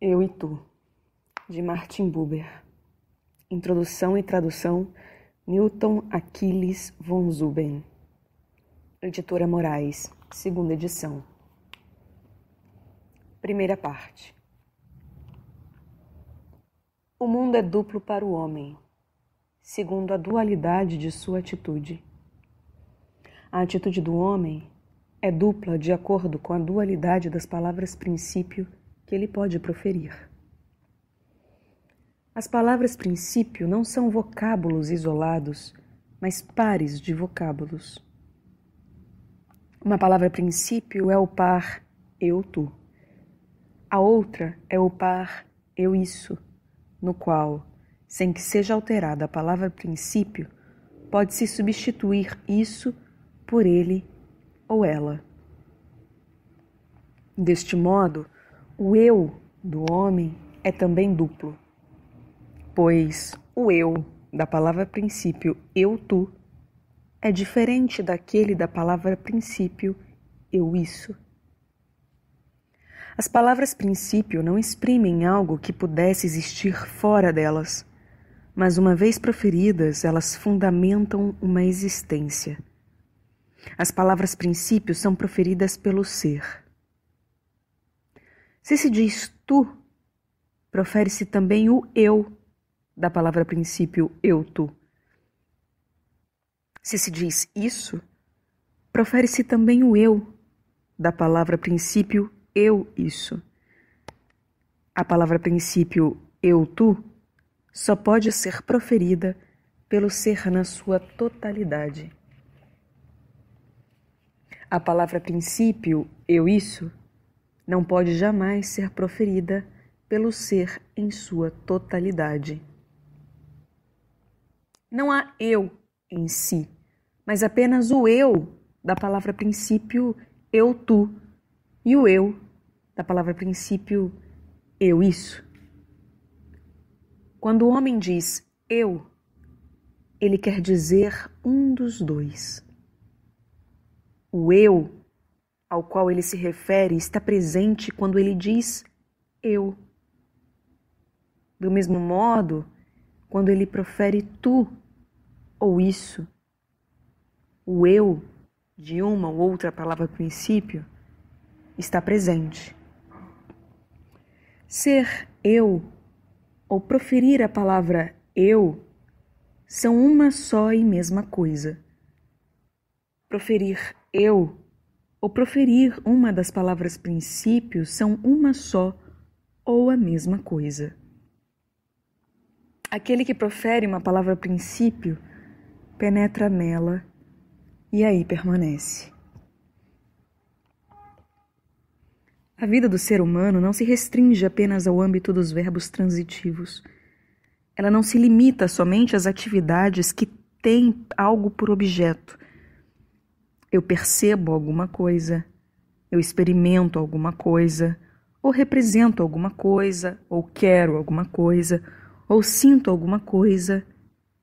Eu e Tu, de Martin Buber. Introdução e tradução: Newton Aquiles von Zuben. Editora Moraes, segunda edição. Primeira parte. O mundo é duplo para o homem, segundo a dualidade de sua atitude. A atitude do homem é dupla de acordo com a dualidade das palavras princípio que ele pode proferir. As palavras princípio não são vocábulos isolados, mas pares de vocábulos. Uma palavra princípio é o par eu tu. A outra é o par eu isso, no qual, sem que seja alterada a palavra princípio, pode-se substituir isso por ele ou ela. Deste modo, o eu do homem é também duplo, pois o eu da palavra princípio eu tu é diferente daquele da palavra princípio eu isso. As palavras princípio não exprimem algo que pudesse existir fora delas, mas uma vez proferidas, elas fundamentam uma existência. As palavras princípio são proferidas pelo ser. Se se diz tu, profere-se também o eu da palavra princípio eu tu. Se se diz isso, profere-se também o eu da palavra princípio eu isso. A palavra princípio eu tu só pode ser proferida pelo ser na sua totalidade. A palavra princípio eu isso não pode jamais ser proferida pelo ser em sua totalidade. Não há eu em si, mas apenas o eu da palavra princípio eu tu e o eu da palavra princípio eu isso. Quando o homem diz eu, ele quer dizer um dos dois. O eu ao qual ele se refere está presente quando ele diz eu. Do mesmo modo, quando ele profere tu ou isso, o eu de uma ou outra palavra princípio está presente. Ser eu ou proferir a palavra eu são uma só e mesma coisa. Proferir eu ou proferir uma das palavras princípios são uma só ou a mesma coisa. Aquele que profere uma palavra princípio penetra nela e aí permanece. A vida do ser humano não se restringe apenas ao âmbito dos verbos transitivos. Ela não se limita somente às atividades que têm algo por objeto eu percebo alguma coisa, eu experimento alguma coisa, ou represento alguma coisa, ou quero alguma coisa, ou sinto alguma coisa,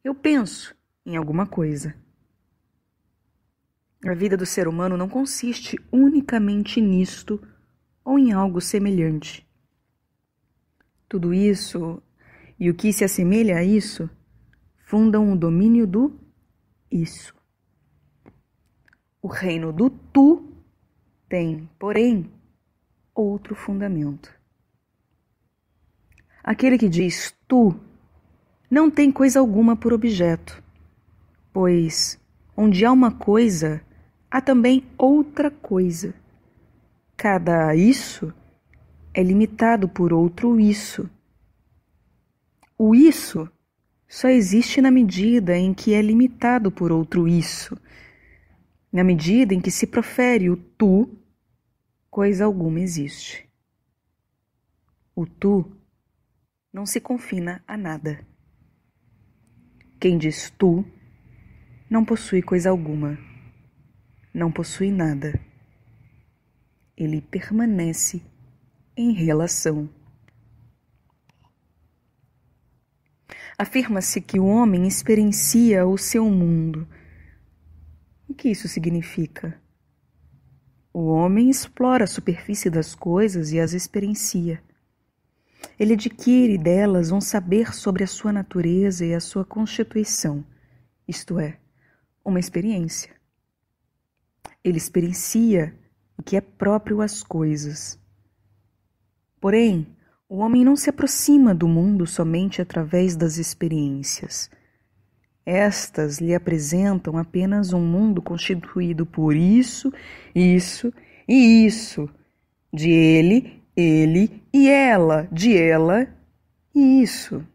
eu penso em alguma coisa. A vida do ser humano não consiste unicamente nisto ou em algo semelhante. Tudo isso e o que se assemelha a isso fundam o domínio do isso. O reino do tu tem, porém, outro fundamento. Aquele que diz tu não tem coisa alguma por objeto, pois onde há uma coisa, há também outra coisa. Cada isso é limitado por outro isso. O isso só existe na medida em que é limitado por outro isso. Na medida em que se profere o tu, coisa alguma existe. O tu não se confina a nada. Quem diz tu não possui coisa alguma, não possui nada. Ele permanece em relação. Afirma-se que o homem experiencia o seu mundo o que isso significa? O homem explora a superfície das coisas e as experiencia. Ele adquire delas um saber sobre a sua natureza e a sua constituição, isto é, uma experiência. Ele experiencia o que é próprio às coisas. Porém, o homem não se aproxima do mundo somente através das experiências. Estas lhe apresentam apenas um mundo constituído por isso, isso e isso, de ele, ele e ela, de ela e isso.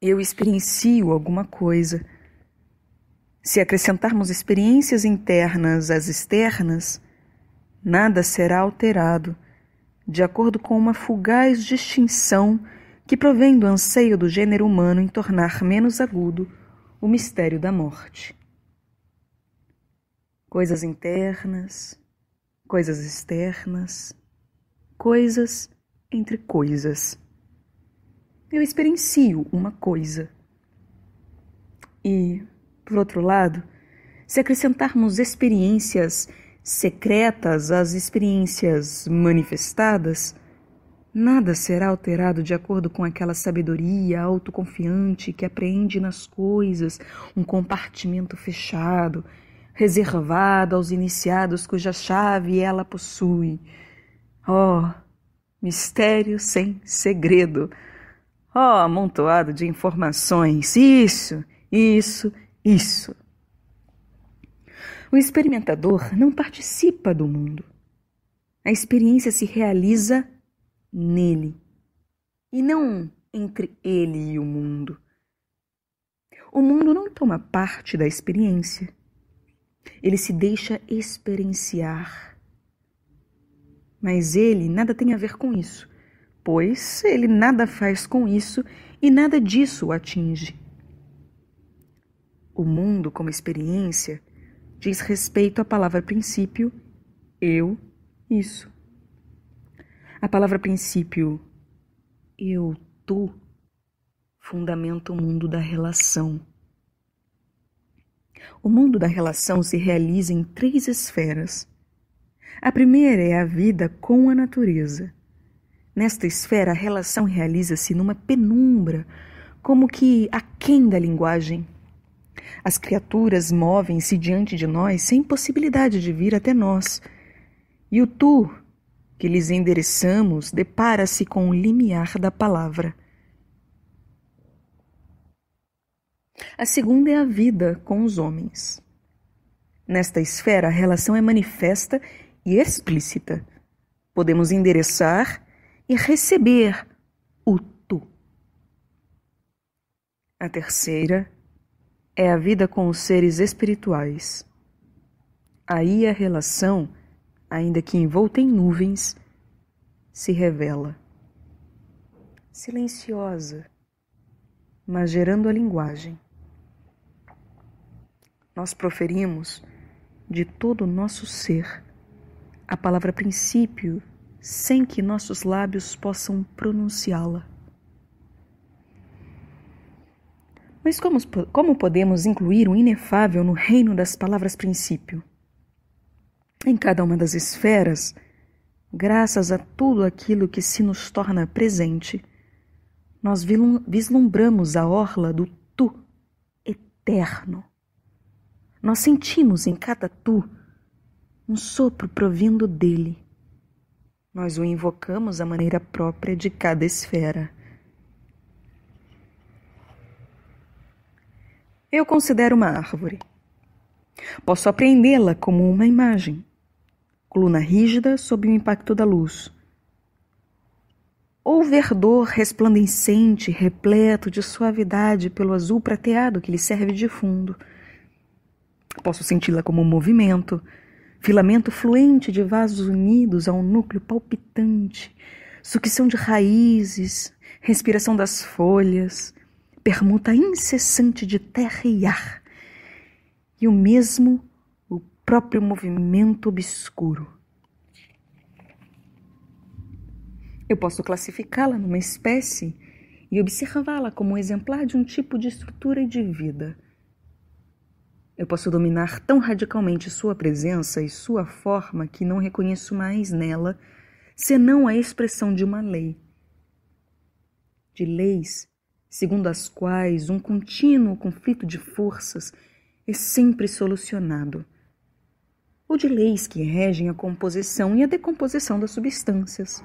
Eu experiencio alguma coisa. Se acrescentarmos experiências internas às externas, nada será alterado, de acordo com uma fugaz distinção que provém do anseio do gênero humano em tornar menos agudo o mistério da morte. Coisas internas, coisas externas, coisas entre coisas. Eu experiencio uma coisa. E, por outro lado, se acrescentarmos experiências secretas às experiências manifestadas, Nada será alterado de acordo com aquela sabedoria autoconfiante que apreende nas coisas um compartimento fechado, reservado aos iniciados cuja chave ela possui. Oh, mistério sem segredo! Oh, amontoado de informações! Isso, isso, isso! O experimentador não participa do mundo. A experiência se realiza nele e não entre ele e o mundo. O mundo não toma parte da experiência. Ele se deixa experienciar. Mas ele nada tem a ver com isso, pois ele nada faz com isso e nada disso o atinge. O mundo, como experiência, diz respeito à palavra princípio, eu, isso. A palavra princípio, eu, tu, fundamenta o mundo da relação. O mundo da relação se realiza em três esferas. A primeira é a vida com a natureza. Nesta esfera, a relação realiza-se numa penumbra, como que aquém da linguagem. As criaturas movem-se diante de nós sem possibilidade de vir até nós. E o tu que lhes endereçamos depara-se com o limiar da palavra. A segunda é a vida com os homens. Nesta esfera, a relação é manifesta e explícita. Podemos endereçar e receber o tu. A terceira é a vida com os seres espirituais. Aí a relação ainda que envolta em nuvens, se revela. Silenciosa, mas gerando a linguagem. Nós proferimos de todo o nosso ser a palavra princípio sem que nossos lábios possam pronunciá-la. Mas como, como podemos incluir o inefável no reino das palavras princípio? em cada uma das esferas, graças a tudo aquilo que se nos torna presente, nós vislumbramos a orla do tu eterno. Nós sentimos em cada tu um sopro provindo dele. Nós o invocamos à maneira própria de cada esfera. Eu considero uma árvore. Posso apreendê-la como uma imagem coluna rígida sob o impacto da luz. Ou verdor resplandecente, repleto de suavidade pelo azul prateado que lhe serve de fundo. Posso senti-la como um movimento, filamento fluente de vasos unidos a um núcleo palpitante, sucção de raízes, respiração das folhas, permuta incessante de terra e ar. E o mesmo próprio movimento obscuro. Eu posso classificá-la numa espécie e observá-la como um exemplar de um tipo de estrutura e de vida. Eu posso dominar tão radicalmente sua presença e sua forma que não reconheço mais nela senão a expressão de uma lei. De leis segundo as quais um contínuo conflito de forças é sempre solucionado ou de leis que regem a composição e a decomposição das substâncias.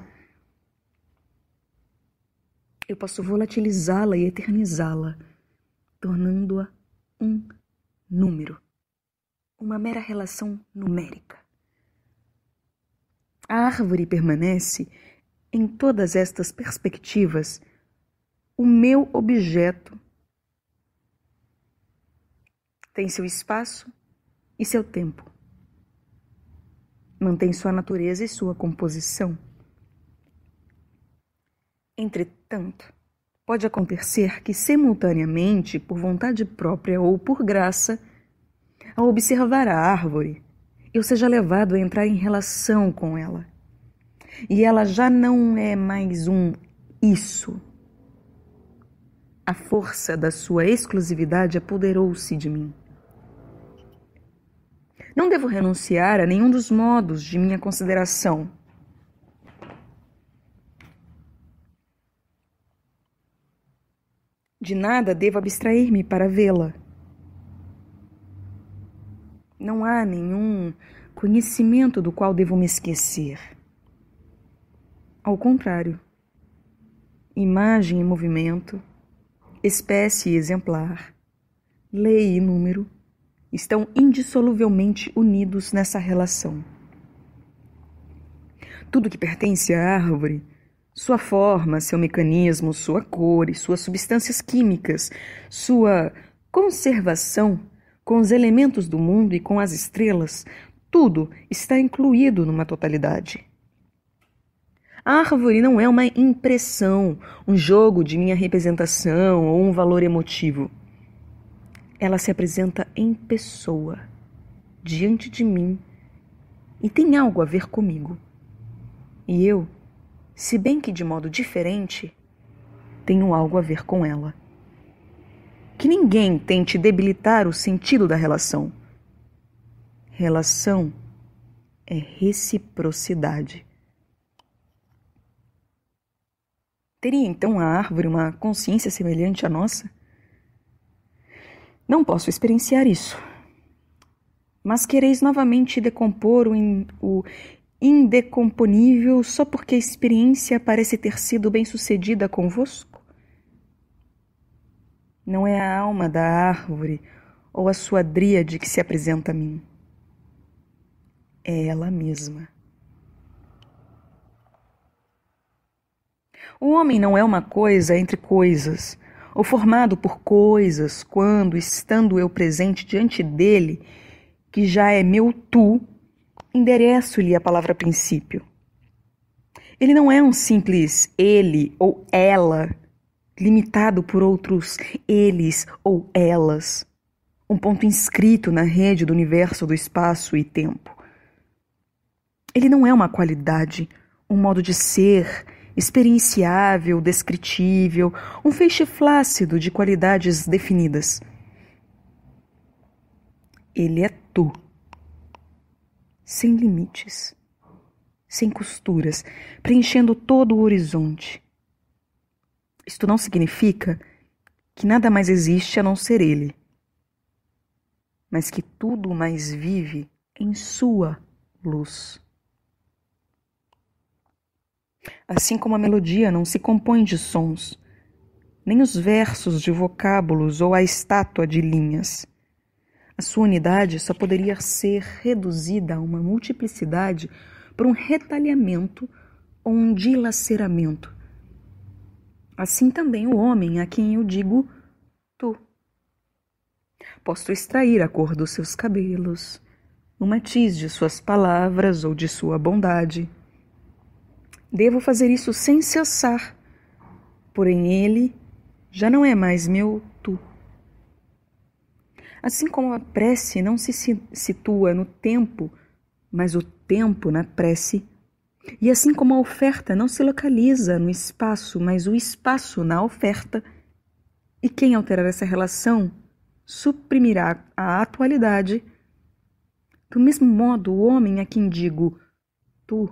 Eu posso volatilizá-la e eternizá-la, tornando-a um número, uma mera relação numérica. A árvore permanece, em todas estas perspectivas, o meu objeto. Tem seu espaço e seu tempo mantém sua natureza e sua composição. Entretanto, pode acontecer que, simultaneamente, por vontade própria ou por graça, ao observar a árvore, eu seja levado a entrar em relação com ela. E ela já não é mais um isso. A força da sua exclusividade apoderou-se de mim. Não devo renunciar a nenhum dos modos de minha consideração. De nada devo abstrair-me para vê-la. Não há nenhum conhecimento do qual devo me esquecer. Ao contrário, imagem e movimento, espécie e exemplar, lei e número, estão indissoluvelmente unidos nessa relação. Tudo que pertence à árvore, sua forma, seu mecanismo, sua cor e suas substâncias químicas, sua conservação com os elementos do mundo e com as estrelas, tudo está incluído numa totalidade. A árvore não é uma impressão, um jogo de minha representação ou um valor emotivo ela se apresenta em pessoa, diante de mim, e tem algo a ver comigo. E eu, se bem que de modo diferente, tenho algo a ver com ela. Que ninguém tente debilitar o sentido da relação. Relação é reciprocidade. Teria então a árvore uma consciência semelhante à nossa? Não posso experienciar isso. Mas quereis novamente decompor o, in, o indecomponível só porque a experiência parece ter sido bem-sucedida convosco? Não é a alma da árvore ou a sua dríade que se apresenta a mim. É ela mesma. O homem não é uma coisa entre coisas ou formado por coisas, quando, estando eu presente diante dele, que já é meu tu, endereço-lhe a palavra princípio. Ele não é um simples ele ou ela, limitado por outros eles ou elas, um ponto inscrito na rede do universo do espaço e tempo. Ele não é uma qualidade, um modo de ser, experienciável, descritível, um feixe flácido de qualidades definidas. Ele é tu, sem limites, sem costuras, preenchendo todo o horizonte. Isto não significa que nada mais existe a não ser ele, mas que tudo mais vive em sua luz. Assim como a melodia não se compõe de sons, nem os versos de vocábulos ou a estátua de linhas. A sua unidade só poderia ser reduzida a uma multiplicidade por um retalhamento ou um dilaceramento. Assim também o homem a quem eu digo tu. Posso extrair a cor dos seus cabelos, o matiz de suas palavras ou de sua bondade. Devo fazer isso sem cessar, porém ele já não é mais meu tu. Assim como a prece não se situa no tempo, mas o tempo na prece, e assim como a oferta não se localiza no espaço, mas o espaço na oferta, e quem alterar essa relação suprimirá a atualidade. Do mesmo modo, o homem a quem digo tu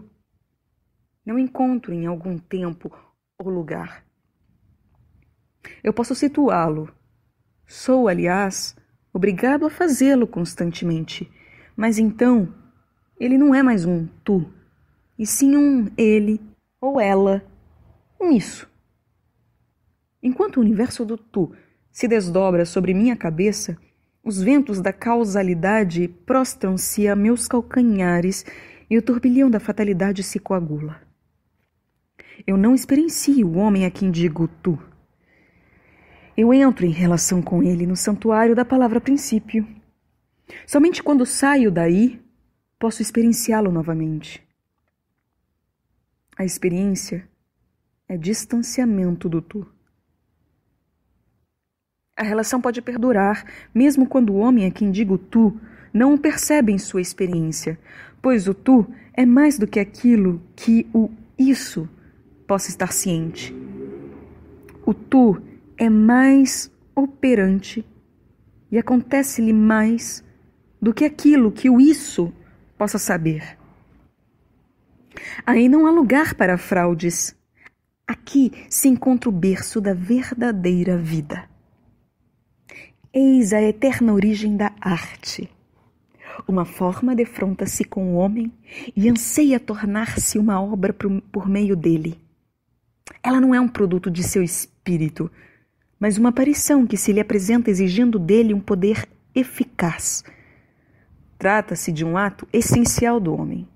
não encontro em algum tempo ou lugar. Eu posso situá-lo. Sou, aliás, obrigado a fazê-lo constantemente, mas então ele não é mais um tu, e sim um ele ou ela, um isso. Enquanto o universo do tu se desdobra sobre minha cabeça, os ventos da causalidade prostram-se a meus calcanhares e o turbilhão da fatalidade se coagula. Eu não experiencio o homem a quem digo tu. Eu entro em relação com ele no santuário da palavra princípio. Somente quando saio daí posso experienciá-lo novamente. A experiência é distanciamento do tu. A relação pode perdurar, mesmo quando o homem a quem digo tu não o percebe em sua experiência, pois o tu é mais do que aquilo que o isso possa estar ciente. O tu é mais operante e acontece-lhe mais do que aquilo que o isso possa saber. Aí não há lugar para fraudes. Aqui se encontra o berço da verdadeira vida. Eis a eterna origem da arte. Uma forma defronta-se com o homem e anseia tornar-se uma obra por meio dele. Ela não é um produto de seu espírito, mas uma aparição que se lhe apresenta exigindo dele um poder eficaz. Trata-se de um ato essencial do homem.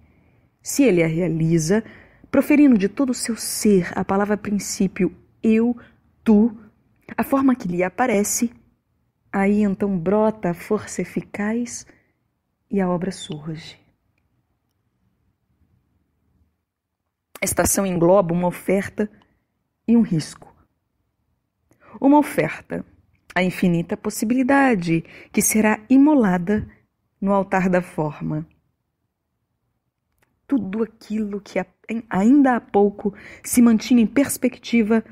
Se ele a realiza, proferindo de todo o seu ser a palavra princípio eu, tu, a forma que lhe aparece, aí então brota a força eficaz e a obra surge. Esta estação engloba uma oferta e um risco. Uma oferta, a infinita possibilidade que será imolada no altar da forma. Tudo aquilo que ainda há pouco se mantinha em perspectiva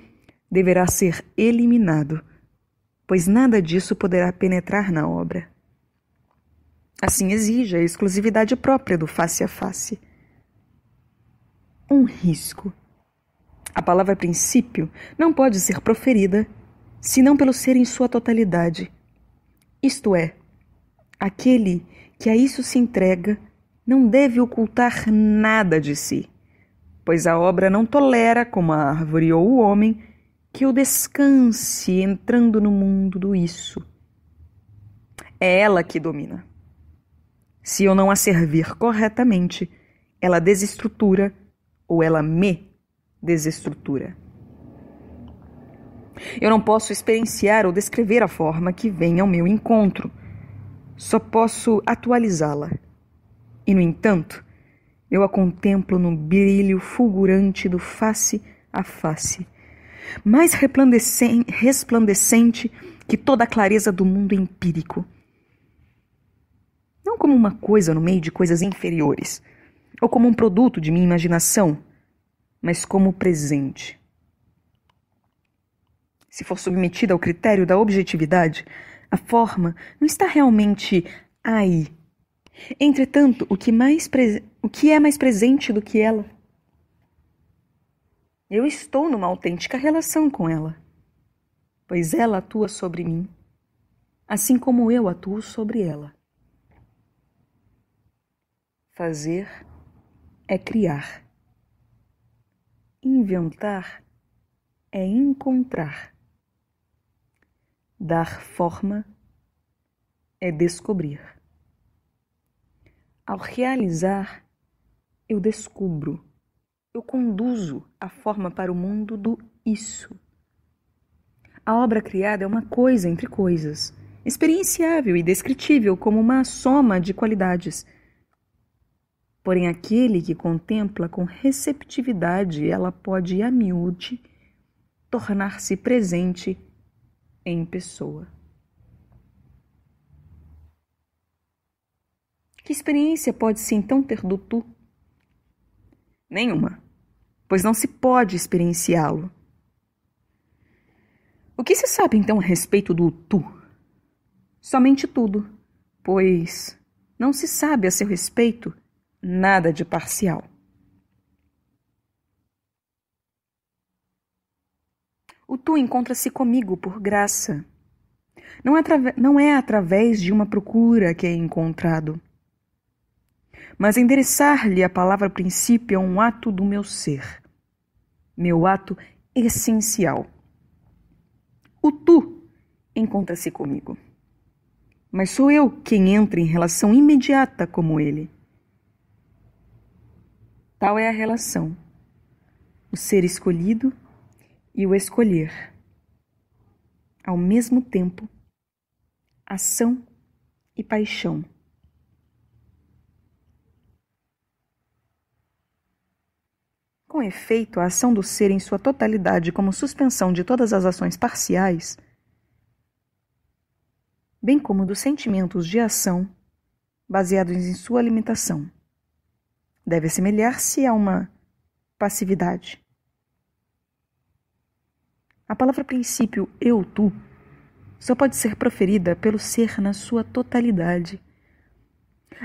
deverá ser eliminado, pois nada disso poderá penetrar na obra. Assim exige a exclusividade própria do face a face. Um risco a palavra princípio não pode ser proferida senão pelo ser em sua totalidade, isto é, aquele que a isso se entrega não deve ocultar nada de si, pois a obra não tolera, como a árvore ou o homem, que eu descanse entrando no mundo do isso. É ela que domina. Se eu não a servir corretamente, ela desestrutura ou ela me desestrutura. Eu não posso experienciar ou descrever a forma que vem ao meu encontro, só posso atualizá-la. E, no entanto, eu a contemplo no brilho fulgurante do face a face, mais resplandecente que toda a clareza do mundo empírico. Não como uma coisa no meio de coisas inferiores, ou como um produto de minha imaginação, mas como presente. Se for submetida ao critério da objetividade, a forma não está realmente aí. Entretanto, o que, mais o que é mais presente do que ela? Eu estou numa autêntica relação com ela, pois ela atua sobre mim, assim como eu atuo sobre ela. Fazer é criar. Inventar é encontrar. Dar forma é descobrir. Ao realizar, eu descubro, eu conduzo a forma para o mundo do isso. A obra criada é uma coisa entre coisas, experienciável e descritível como uma soma de qualidades Porém, aquele que contempla com receptividade, ela pode, a miúde, tornar-se presente em pessoa. Que experiência pode-se então ter do tu? Nenhuma, pois não se pode experienciá-lo. O que se sabe então a respeito do tu? Somente tudo, pois não se sabe a seu respeito Nada de parcial. O tu encontra-se comigo por graça. Não é, não é através de uma procura que é encontrado, mas endereçar-lhe a palavra princípio é um ato do meu ser, meu ato essencial. O tu encontra-se comigo, mas sou eu quem entra em relação imediata como ele principal é a relação, o ser escolhido e o escolher. Ao mesmo tempo, ação e paixão. Com efeito, a ação do ser em sua totalidade, como suspensão de todas as ações parciais, bem como dos sentimentos de ação baseados em sua alimentação deve assemelhar-se a uma passividade. A palavra princípio eu tu só pode ser proferida pelo ser na sua totalidade.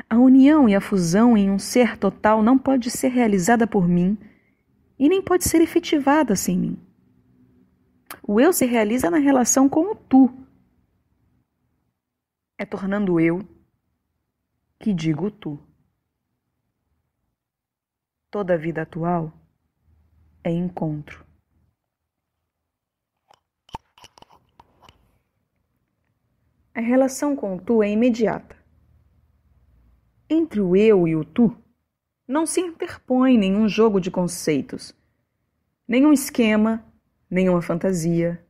A união e a fusão em um ser total não pode ser realizada por mim e nem pode ser efetivada sem mim. O eu se realiza na relação com o tu. É tornando eu que digo tu toda a vida atual é encontro. A relação com o tu é imediata. Entre o eu e o tu não se interpõe nenhum jogo de conceitos, nenhum esquema, nenhuma fantasia.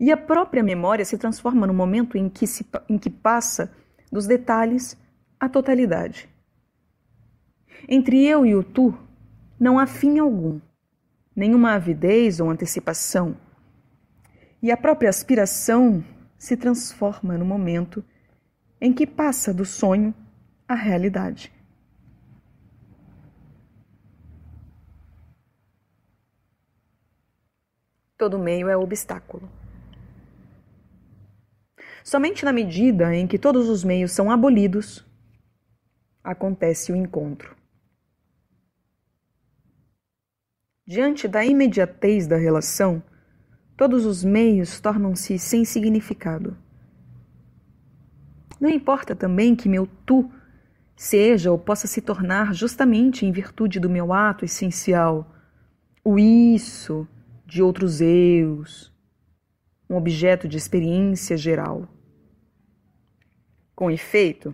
E a própria memória se transforma no momento em que, se, em que passa dos detalhes à totalidade. Entre eu e o tu não há fim algum, nenhuma avidez ou antecipação. E a própria aspiração se transforma no momento em que passa do sonho à realidade. Todo meio é obstáculo. Somente na medida em que todos os meios são abolidos, acontece o encontro. Diante da imediatez da relação, todos os meios tornam-se sem significado. Não importa também que meu tu seja ou possa se tornar justamente em virtude do meu ato essencial, o isso de outros eus, um objeto de experiência geral. Com efeito,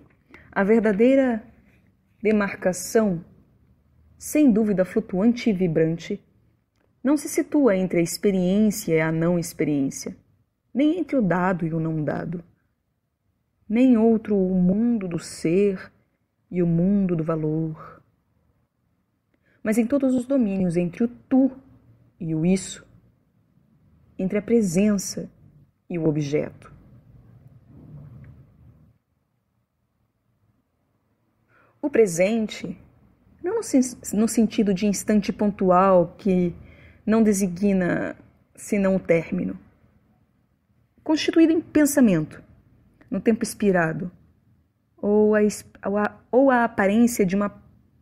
a verdadeira demarcação sem dúvida flutuante e vibrante, não se situa entre a experiência e a não experiência, nem entre o dado e o não dado, nem outro o mundo do ser e o mundo do valor. Mas em todos os domínios entre o tu e o isso, entre a presença e o objeto. O presente não no, no sentido de instante pontual que não designa senão o término, constituído em pensamento, no tempo expirado, ou a, ou a aparência de uma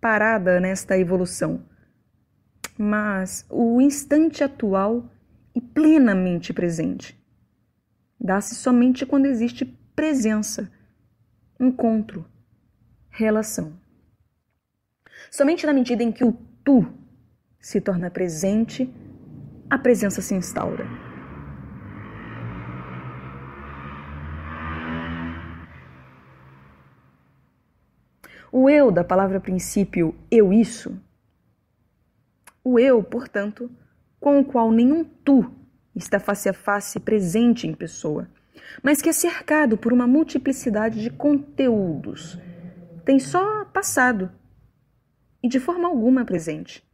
parada nesta evolução, mas o instante atual e plenamente presente. Dá-se somente quando existe presença, encontro, relação. Somente na medida em que o tu se torna presente, a presença se instaura. O eu da palavra princípio, eu isso, o eu, portanto, com o qual nenhum tu está face a face presente em pessoa, mas que é cercado por uma multiplicidade de conteúdos, tem só passado e de forma alguma presente.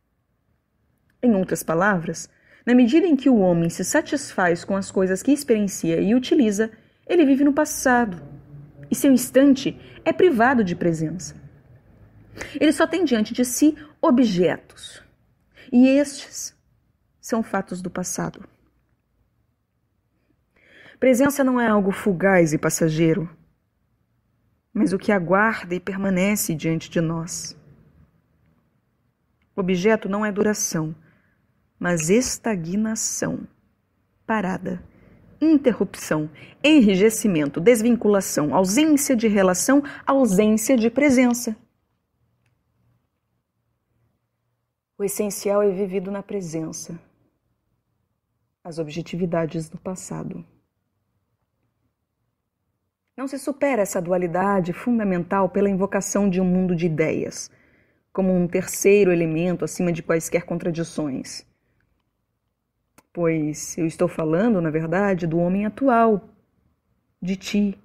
Em outras palavras, na medida em que o homem se satisfaz com as coisas que experiencia e utiliza, ele vive no passado, e seu instante é privado de presença. Ele só tem diante de si objetos, e estes são fatos do passado. Presença não é algo fugaz e passageiro, mas o que aguarda e permanece diante de nós. O Objeto não é duração, mas estagnação, parada, interrupção, enrijecimento, desvinculação, ausência de relação, ausência de presença. O essencial é vivido na presença, as objetividades do passado. Não se supera essa dualidade fundamental pela invocação de um mundo de ideias como um terceiro elemento acima de quaisquer contradições. Pois eu estou falando, na verdade, do homem atual, de ti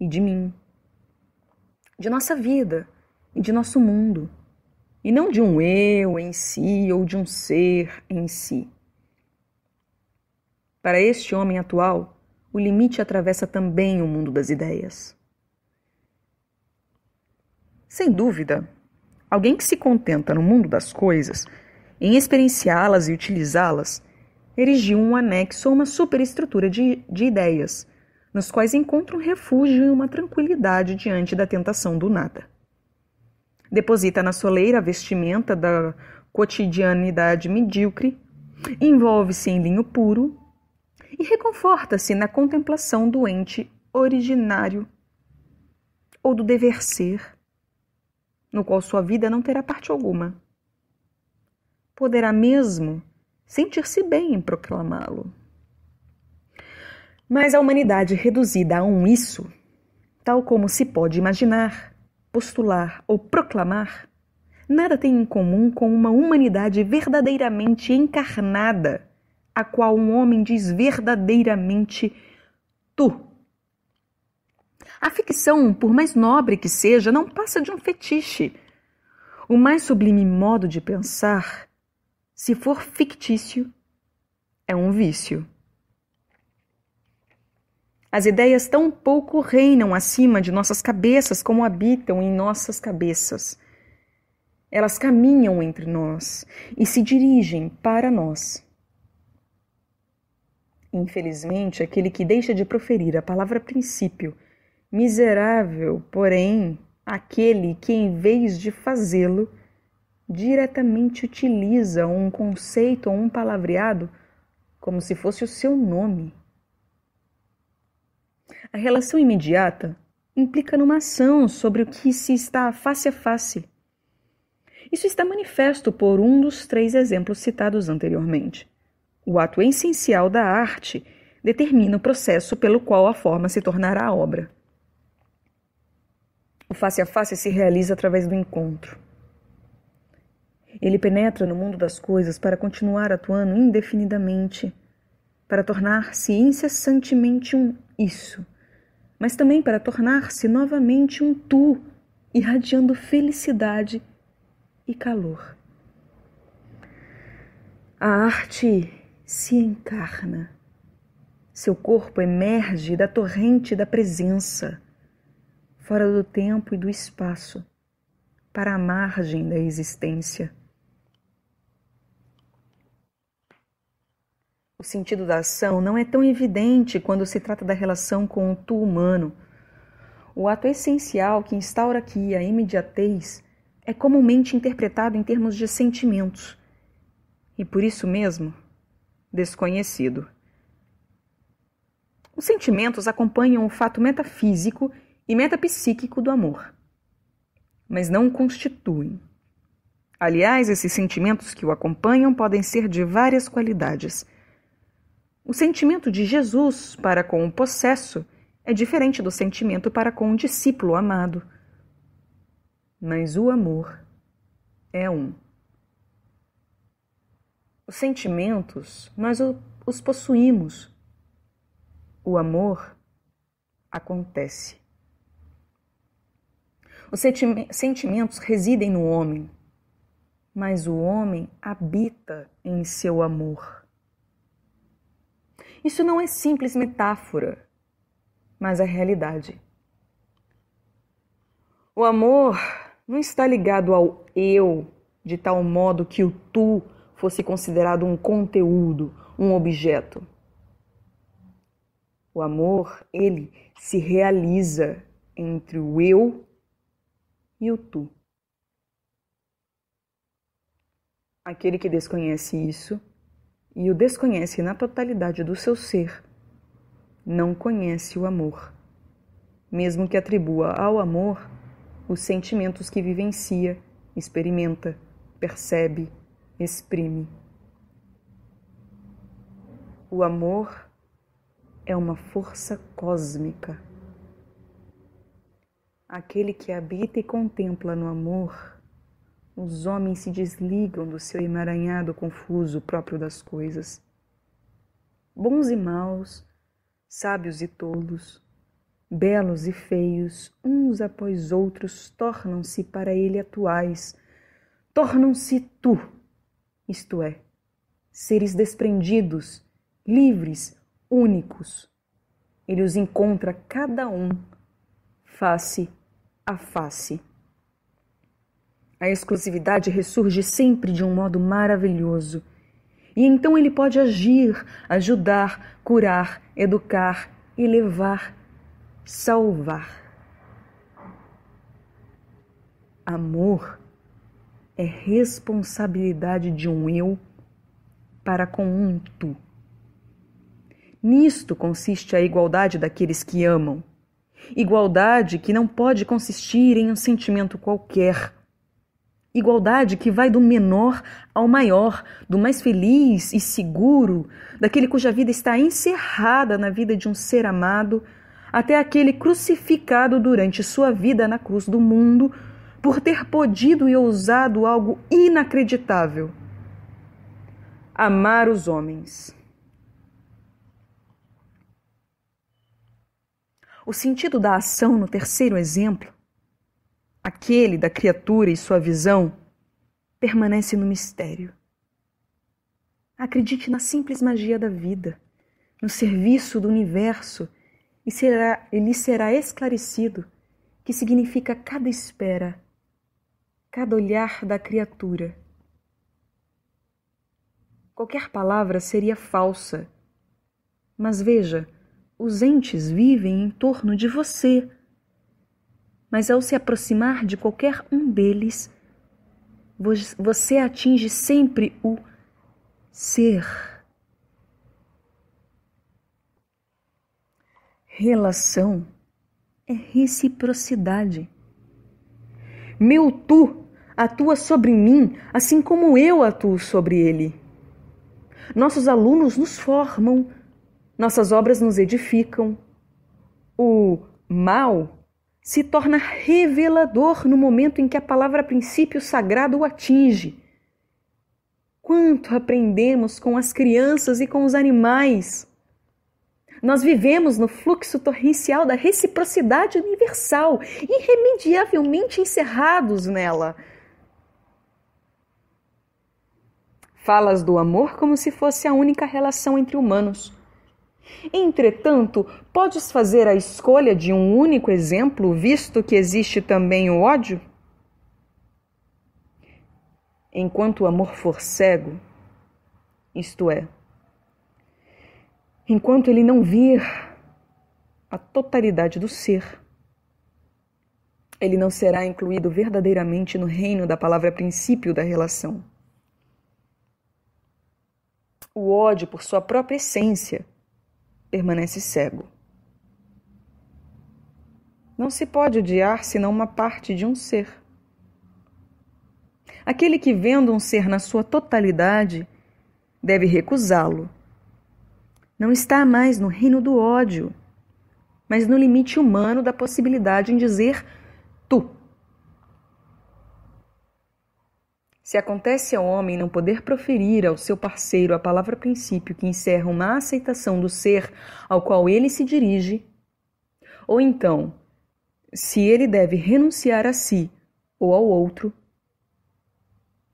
e de mim, de nossa vida e de nosso mundo, e não de um eu em si ou de um ser em si. Para este homem atual, o limite atravessa também o mundo das ideias. Sem dúvida, Alguém que se contenta no mundo das coisas, em experienciá-las e utilizá-las, erigiu um anexo ou uma superestrutura de, de ideias, nos quais encontra um refúgio e uma tranquilidade diante da tentação do nada. Deposita na soleira a vestimenta da cotidianidade medíocre, envolve-se em linho puro e reconforta-se na contemplação do ente originário ou do dever ser no qual sua vida não terá parte alguma. Poderá mesmo sentir-se bem em proclamá-lo. Mas a humanidade reduzida a um isso, tal como se pode imaginar, postular ou proclamar, nada tem em comum com uma humanidade verdadeiramente encarnada, a qual um homem diz verdadeiramente tu. A ficção, por mais nobre que seja, não passa de um fetiche. O mais sublime modo de pensar, se for fictício, é um vício. As ideias tão pouco reinam acima de nossas cabeças como habitam em nossas cabeças. Elas caminham entre nós e se dirigem para nós. Infelizmente, aquele que deixa de proferir a palavra princípio Miserável, porém, aquele que, em vez de fazê-lo, diretamente utiliza um conceito ou um palavreado como se fosse o seu nome. A relação imediata implica numa ação sobre o que se está face a face. Isso está manifesto por um dos três exemplos citados anteriormente. O ato essencial da arte determina o processo pelo qual a forma se tornará obra. O face a face se realiza através do encontro. Ele penetra no mundo das coisas para continuar atuando indefinidamente, para tornar-se incessantemente um isso, mas também para tornar-se novamente um tu, irradiando felicidade e calor. A arte se encarna. Seu corpo emerge da torrente da presença fora do tempo e do espaço, para a margem da existência. O sentido da ação não é tão evidente quando se trata da relação com o tu humano. O ato essencial que instaura aqui a imediatez é comumente interpretado em termos de sentimentos e por isso mesmo desconhecido. Os sentimentos acompanham o fato metafísico e metapsíquico do amor, mas não o constituem. Aliás, esses sentimentos que o acompanham podem ser de várias qualidades. O sentimento de Jesus para com o possesso é diferente do sentimento para com o discípulo amado. Mas o amor é um. Os sentimentos nós os possuímos. O amor acontece. Os sentimentos residem no homem, mas o homem habita em seu amor. Isso não é simples metáfora, mas a é realidade. O amor não está ligado ao eu de tal modo que o tu fosse considerado um conteúdo, um objeto. O amor, ele se realiza entre o eu e o tu. Aquele que desconhece isso e o desconhece na totalidade do seu ser, não conhece o amor, mesmo que atribua ao amor os sentimentos que vivencia, experimenta, percebe, exprime. O amor é uma força cósmica. Aquele que habita e contempla no amor, os homens se desligam do seu emaranhado confuso próprio das coisas. Bons e maus, sábios e tolos, belos e feios, uns após outros, tornam-se para ele atuais, tornam-se tu, isto é, seres desprendidos, livres, únicos. Ele os encontra cada um face a face. A exclusividade ressurge sempre de um modo maravilhoso. E então ele pode agir, ajudar, curar, educar, elevar, salvar. Amor é responsabilidade de um eu para com um tu. Nisto consiste a igualdade daqueles que amam. Igualdade que não pode consistir em um sentimento qualquer. Igualdade que vai do menor ao maior, do mais feliz e seguro, daquele cuja vida está encerrada na vida de um ser amado, até aquele crucificado durante sua vida na cruz do mundo por ter podido e ousado algo inacreditável: amar os homens. O sentido da ação no terceiro exemplo, aquele da criatura e sua visão, permanece no mistério. Acredite na simples magia da vida, no serviço do universo, e será, lhe será esclarecido que significa cada espera, cada olhar da criatura. Qualquer palavra seria falsa, mas veja, os entes vivem em torno de você. Mas ao se aproximar de qualquer um deles, você atinge sempre o ser. Relação é reciprocidade. Meu tu atua sobre mim, assim como eu atuo sobre ele. Nossos alunos nos formam nossas obras nos edificam. O mal se torna revelador no momento em que a palavra princípio sagrado o atinge. Quanto aprendemos com as crianças e com os animais! Nós vivemos no fluxo torrencial da reciprocidade universal, irremediavelmente encerrados nela. Falas do amor como se fosse a única relação entre humanos. Entretanto, podes fazer a escolha de um único exemplo, visto que existe também o ódio? Enquanto o amor for cego, isto é, enquanto ele não vir a totalidade do ser, ele não será incluído verdadeiramente no reino da palavra princípio da relação. O ódio, por sua própria essência, permanece cego. Não se pode odiar senão uma parte de um ser. Aquele que vendo um ser na sua totalidade deve recusá-lo. Não está mais no reino do ódio, mas no limite humano da possibilidade em dizer Se acontece ao homem não poder proferir ao seu parceiro a palavra princípio que encerra uma aceitação do ser ao qual ele se dirige, ou então, se ele deve renunciar a si ou ao outro,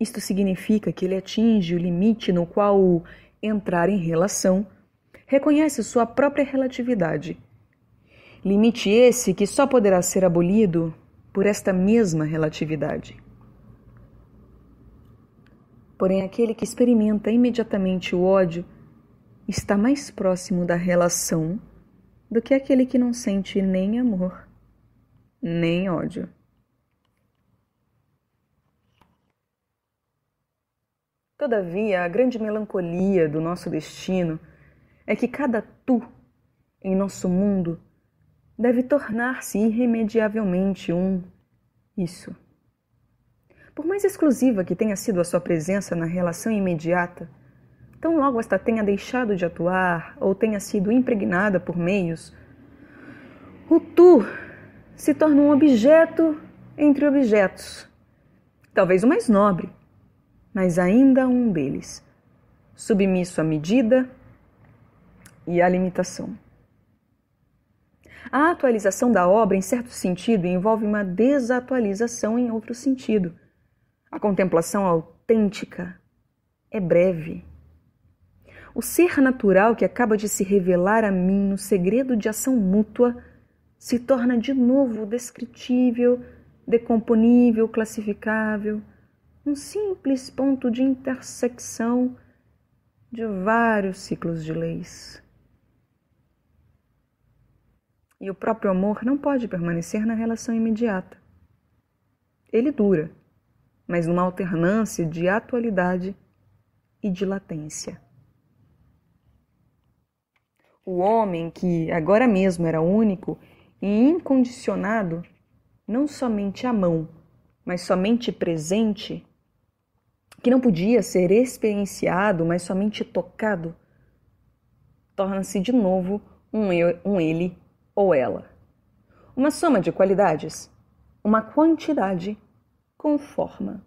isto significa que ele atinge o limite no qual o entrar em relação reconhece sua própria relatividade. Limite esse que só poderá ser abolido por esta mesma relatividade. Porém, aquele que experimenta imediatamente o ódio está mais próximo da relação do que aquele que não sente nem amor, nem ódio. Todavia, a grande melancolia do nosso destino é que cada tu em nosso mundo deve tornar-se irremediavelmente um isso. Por mais exclusiva que tenha sido a sua presença na relação imediata, tão logo esta tenha deixado de atuar ou tenha sido impregnada por meios, o tu se torna um objeto entre objetos, talvez o mais nobre, mas ainda um deles, submisso à medida e à limitação. A atualização da obra, em certo sentido, envolve uma desatualização em outro sentido a contemplação autêntica é breve. O ser natural que acaba de se revelar a mim no segredo de ação mútua se torna de novo descritível, decomponível, classificável, um simples ponto de intersecção de vários ciclos de leis. E o próprio amor não pode permanecer na relação imediata. Ele dura mas numa alternância de atualidade e de latência. O homem que agora mesmo era único e incondicionado, não somente à mão, mas somente presente, que não podia ser experienciado, mas somente tocado, torna-se de novo um, eu, um ele ou ela. Uma soma de qualidades, uma quantidade com forma.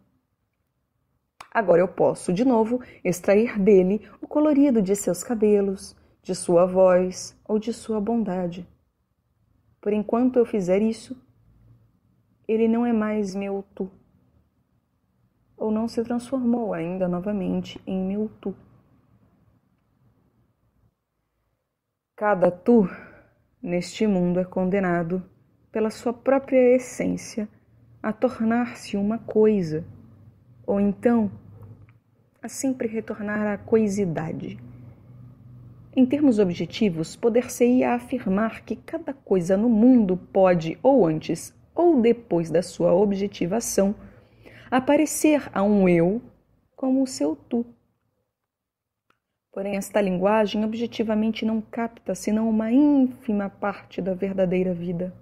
Agora eu posso, de novo, extrair dele o colorido de seus cabelos, de sua voz ou de sua bondade. Por enquanto eu fizer isso, ele não é mais meu tu, ou não se transformou ainda novamente em meu tu. Cada tu neste mundo é condenado pela sua própria essência a tornar-se uma coisa, ou então a sempre retornar à coisidade. Em termos objetivos, poder-se-ia afirmar que cada coisa no mundo pode, ou antes ou depois da sua objetivação, aparecer a um eu como o seu tu. Porém, esta linguagem objetivamente não capta senão uma ínfima parte da verdadeira vida.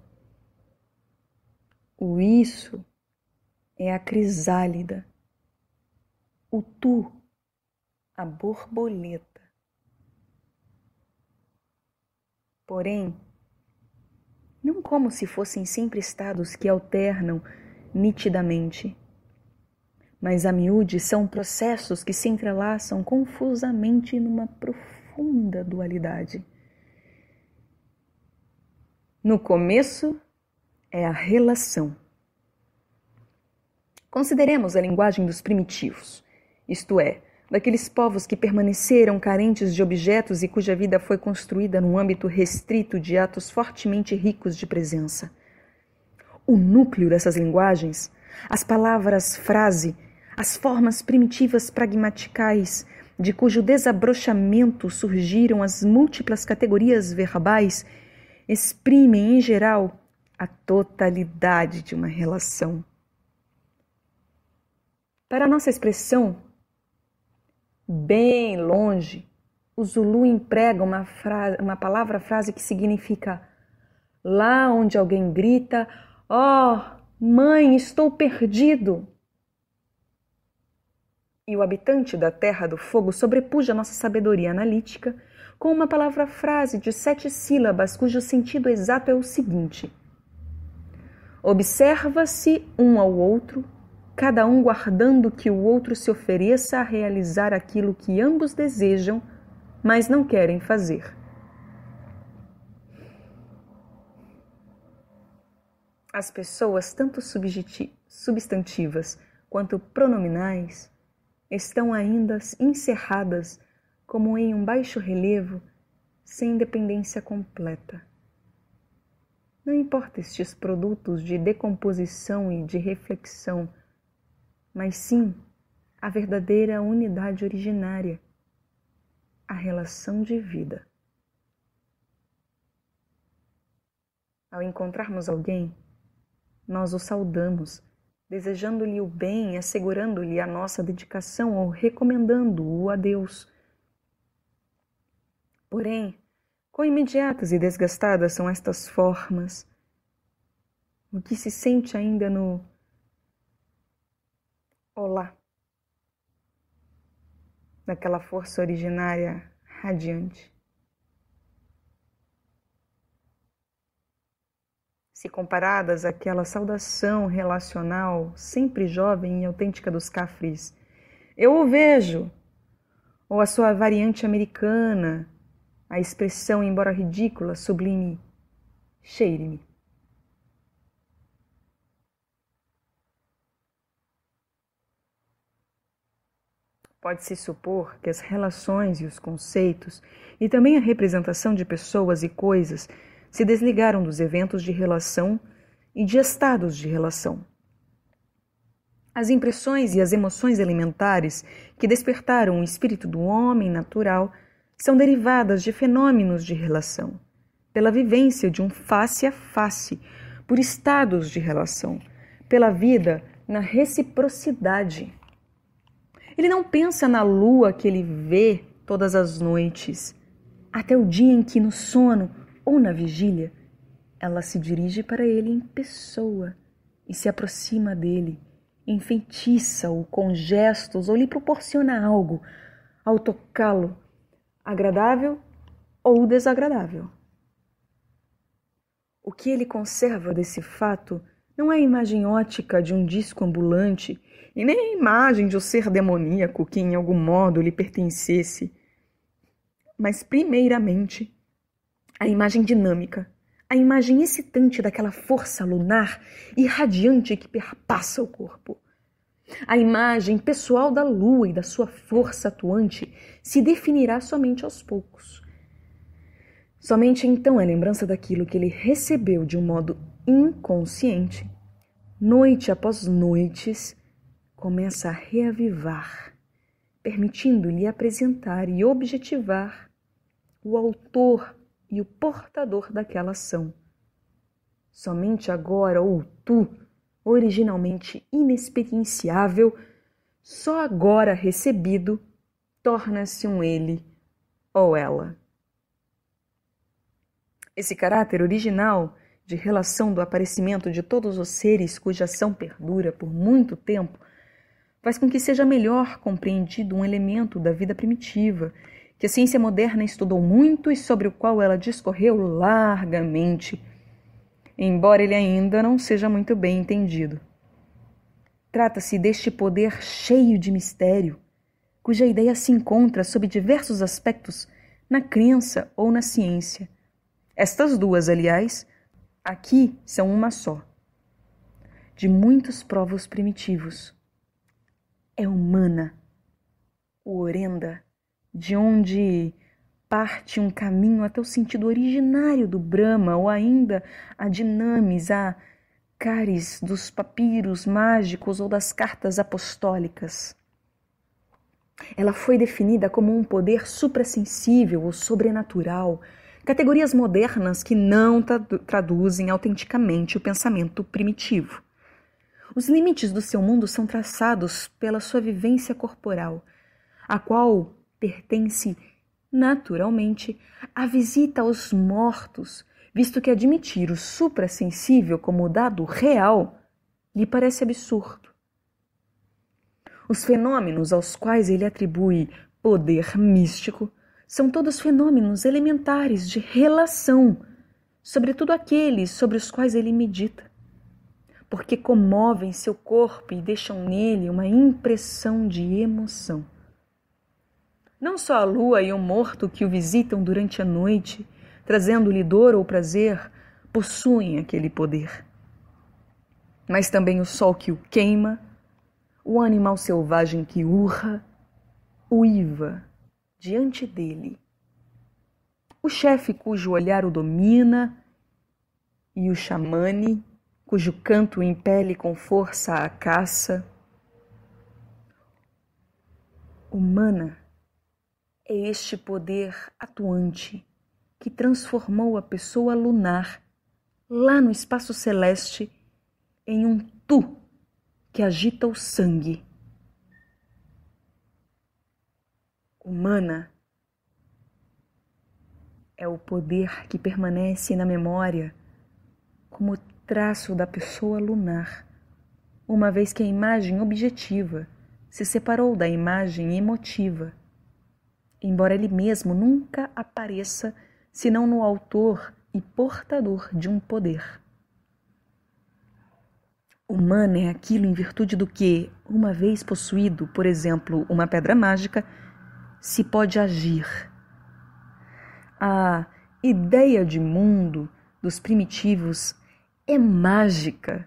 O isso é a crisálida, o tu, a borboleta. Porém, não como se fossem sempre estados que alternam nitidamente, mas a miúde são processos que se entrelaçam confusamente numa profunda dualidade. No começo, é a relação. Consideremos a linguagem dos primitivos, isto é, daqueles povos que permaneceram carentes de objetos e cuja vida foi construída num âmbito restrito de atos fortemente ricos de presença. O núcleo dessas linguagens, as palavras-frase, as formas primitivas pragmaticais, de cujo desabrochamento surgiram as múltiplas categorias verbais, exprimem, em geral, a totalidade de uma relação. Para a nossa expressão, bem longe, o Zulu emprega uma, frase, uma palavra, frase que significa lá onde alguém grita, ó, oh, mãe, estou perdido. E o habitante da Terra do Fogo sobrepuja nossa sabedoria analítica com uma palavra-frase de sete sílabas cujo sentido exato é o seguinte: Observa-se um ao outro, cada um guardando que o outro se ofereça a realizar aquilo que ambos desejam, mas não querem fazer. As pessoas, tanto substantivas quanto pronominais, estão ainda encerradas como em um baixo relevo, sem dependência completa. Não importa estes produtos de decomposição e de reflexão, mas sim a verdadeira unidade originária, a relação de vida. Ao encontrarmos alguém, nós o saudamos, desejando-lhe o bem, assegurando-lhe a nossa dedicação ou recomendando-o a Deus. Porém, Quão imediatas e desgastadas são estas formas? O que se sente ainda no olá, daquela força originária radiante. Se comparadas àquela saudação relacional sempre jovem e autêntica dos cafres, eu o vejo, ou a sua variante americana, a expressão, embora ridícula, sublime: cheire-me. Pode-se supor que as relações e os conceitos, e também a representação de pessoas e coisas, se desligaram dos eventos de relação e de estados de relação. As impressões e as emoções elementares que despertaram o espírito do homem natural são derivadas de fenômenos de relação, pela vivência de um face a face, por estados de relação, pela vida na reciprocidade. Ele não pensa na lua que ele vê todas as noites, até o dia em que, no sono ou na vigília, ela se dirige para ele em pessoa e se aproxima dele, enfeitiça-o com gestos ou lhe proporciona algo. Ao tocá-lo, agradável ou desagradável. O que ele conserva desse fato não é a imagem ótica de um disco ambulante e nem a imagem de um ser demoníaco que em algum modo lhe pertencesse, mas primeiramente a imagem dinâmica, a imagem excitante daquela força lunar irradiante que perpassa o corpo a imagem pessoal da lua e da sua força atuante se definirá somente aos poucos. Somente então a é lembrança daquilo que ele recebeu de um modo inconsciente, noite após noites, começa a reavivar, permitindo-lhe apresentar e objetivar o autor e o portador daquela ação. Somente agora, ou tu, originalmente inexperienciável, só agora recebido, torna-se um ele ou ela. Esse caráter original de relação do aparecimento de todos os seres cuja ação perdura por muito tempo faz com que seja melhor compreendido um elemento da vida primitiva que a ciência moderna estudou muito e sobre o qual ela discorreu largamente embora ele ainda não seja muito bem entendido. Trata-se deste poder cheio de mistério, cuja ideia se encontra sob diversos aspectos na crença ou na ciência. Estas duas, aliás, aqui são uma só. De muitos provos primitivos. É humana, o orenda, de onde parte um caminho até o sentido originário do Brahma, ou ainda a dinamis, a caris dos papiros mágicos ou das cartas apostólicas. Ela foi definida como um poder suprassensível ou sobrenatural, categorias modernas que não traduzem autenticamente o pensamento primitivo. Os limites do seu mundo são traçados pela sua vivência corporal, a qual pertence naturalmente, a visita aos mortos, visto que admitir o suprassensível como dado real lhe parece absurdo. Os fenômenos aos quais ele atribui poder místico são todos fenômenos elementares de relação, sobretudo aqueles sobre os quais ele medita, porque comovem seu corpo e deixam nele uma impressão de emoção. Não só a lua e o morto que o visitam durante a noite, trazendo-lhe dor ou prazer, possuem aquele poder. Mas também o sol que o queima, o animal selvagem que urra, uiva diante dele. O chefe cujo olhar o domina e o chamane cujo canto impele com força a caça. Humana é este poder atuante que transformou a pessoa lunar, lá no espaço celeste, em um tu que agita o sangue. Humana é o poder que permanece na memória como traço da pessoa lunar, uma vez que a imagem objetiva se separou da imagem emotiva embora ele mesmo nunca apareça senão no autor e portador de um poder. Humano é aquilo em virtude do que, uma vez possuído, por exemplo, uma pedra mágica, se pode agir. A ideia de mundo dos primitivos é mágica,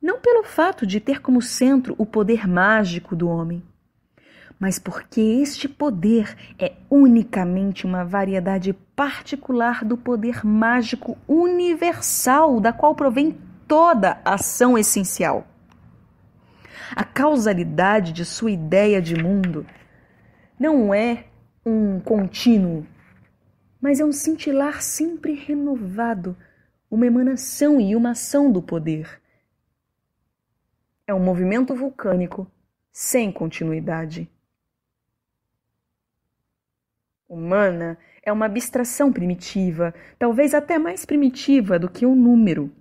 não pelo fato de ter como centro o poder mágico do homem, mas porque este poder é unicamente uma variedade particular do poder mágico universal da qual provém toda ação essencial. A causalidade de sua ideia de mundo não é um contínuo, mas é um cintilar sempre renovado, uma emanação e uma ação do poder. É um movimento vulcânico sem continuidade humana é uma abstração primitiva, talvez até mais primitiva do que o um número,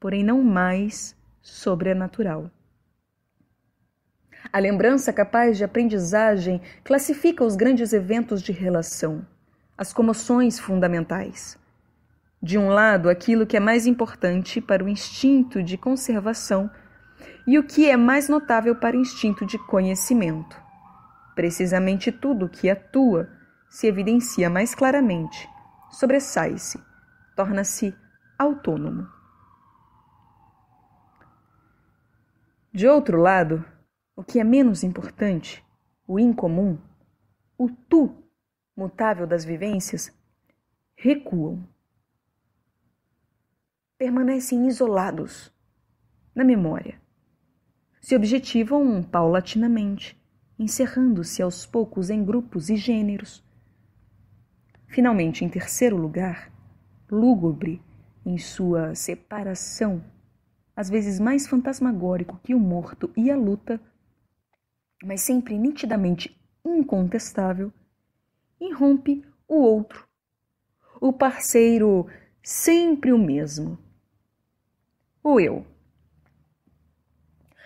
porém não mais sobrenatural. A lembrança capaz de aprendizagem classifica os grandes eventos de relação, as comoções fundamentais. De um lado, aquilo que é mais importante para o instinto de conservação e o que é mais notável para o instinto de conhecimento. Precisamente tudo que atua se evidencia mais claramente, sobressai-se, torna-se autônomo. De outro lado, o que é menos importante, o incomum, o tu mutável das vivências, recuam. Permanecem isolados na memória. Se objetivam paulatinamente, encerrando-se aos poucos em grupos e gêneros Finalmente, em terceiro lugar, lúgubre em sua separação, às vezes mais fantasmagórico que o morto e a luta, mas sempre nitidamente incontestável, irrompe o outro, o parceiro sempre o mesmo, o eu.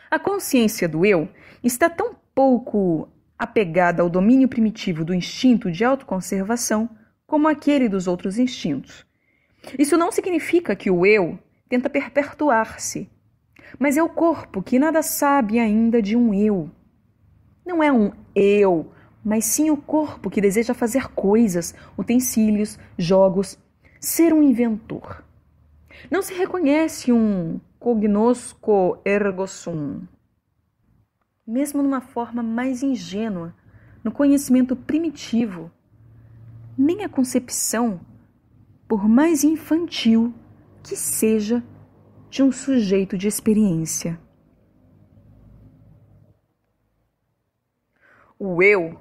A consciência do eu está tão pouco apegada ao domínio primitivo do instinto de autoconservação como aquele dos outros instintos. Isso não significa que o eu tenta perpetuar-se, mas é o corpo que nada sabe ainda de um eu. Não é um eu, mas sim o corpo que deseja fazer coisas, utensílios, jogos, ser um inventor. Não se reconhece um cognosco ergo sum. Mesmo numa forma mais ingênua, no conhecimento primitivo, nem a concepção, por mais infantil que seja, de um sujeito de experiência. O eu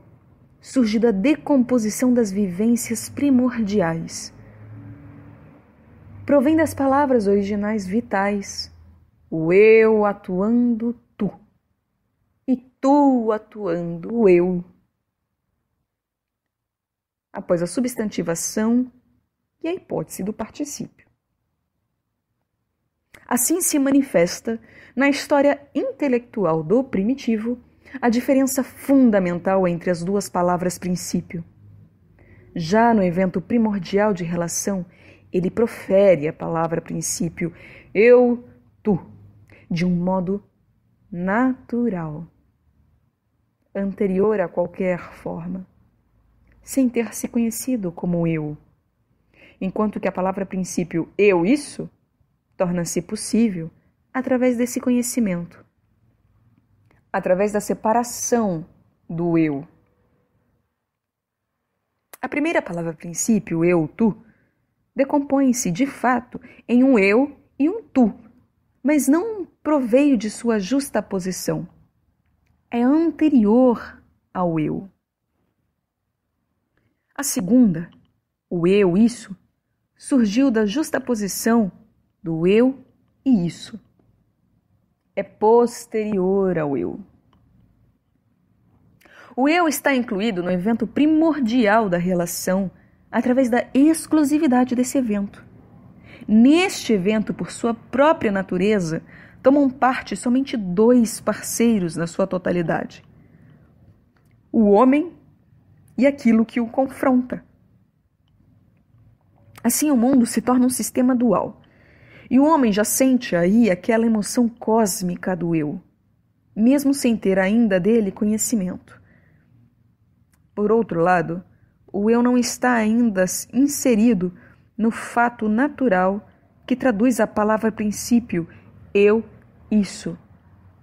surge da decomposição das vivências primordiais. Provém das palavras originais vitais, o eu atuando tu, e tu atuando eu após a substantivação e a hipótese do particípio. Assim se manifesta na história intelectual do primitivo a diferença fundamental entre as duas palavras princípio. Já no evento primordial de relação, ele profere a palavra princípio eu, tu, de um modo natural, anterior a qualquer forma sem ter se conhecido como eu. Enquanto que a palavra princípio eu isso torna-se possível através desse conhecimento, através da separação do eu. A primeira palavra princípio, eu, tu, decompõe-se de fato em um eu e um tu, mas não proveio de sua justa posição. É anterior ao eu. A segunda, o eu, isso, surgiu da justaposição do eu e isso. É posterior ao eu. O eu está incluído no evento primordial da relação através da exclusividade desse evento. Neste evento, por sua própria natureza, tomam parte somente dois parceiros na sua totalidade: o homem e aquilo que o confronta. Assim, o mundo se torna um sistema dual. E o homem já sente aí aquela emoção cósmica do eu, mesmo sem ter ainda dele conhecimento. Por outro lado, o eu não está ainda inserido no fato natural que traduz a palavra princípio eu, isso,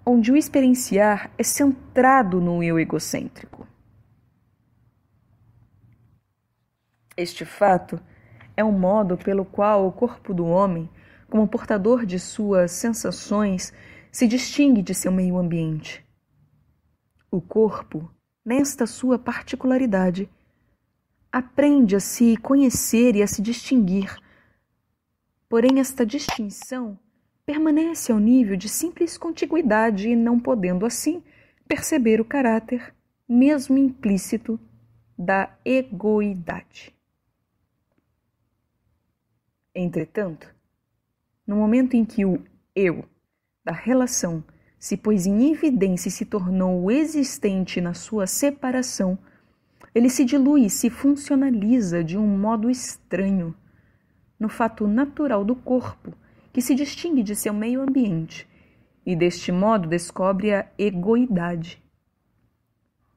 onde o experienciar é centrado no eu egocêntrico. Este fato é um modo pelo qual o corpo do homem, como portador de suas sensações, se distingue de seu meio ambiente. O corpo, nesta sua particularidade, aprende a se conhecer e a se distinguir. Porém, esta distinção permanece ao nível de simples contiguidade e não podendo assim perceber o caráter, mesmo implícito, da egoidade. Entretanto, no momento em que o eu da relação se pôs em evidência e se tornou existente na sua separação, ele se dilui e se funcionaliza de um modo estranho no fato natural do corpo, que se distingue de seu meio ambiente, e deste modo descobre a egoidade.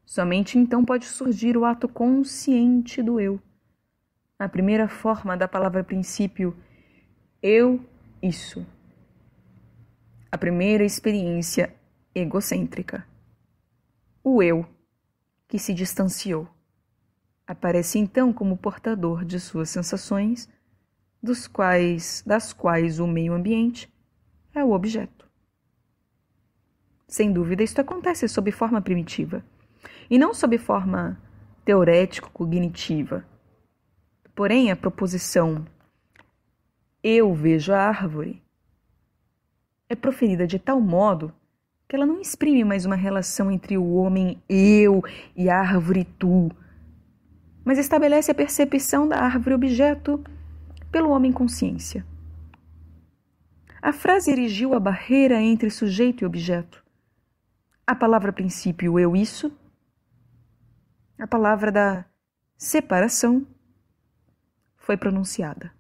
Somente então pode surgir o ato consciente do eu na primeira forma da palavra princípio, eu isso. A primeira experiência egocêntrica. O eu, que se distanciou, aparece então como portador de suas sensações, dos quais, das quais o meio ambiente é o objeto. Sem dúvida, isto acontece sob forma primitiva, e não sob forma teorético-cognitiva Porém, a proposição eu vejo a árvore é proferida de tal modo que ela não exprime mais uma relação entre o homem eu e a árvore tu, mas estabelece a percepção da árvore objeto pelo homem consciência. A frase erigiu a barreira entre sujeito e objeto. A palavra princípio eu isso, a palavra da separação foi pronunciada.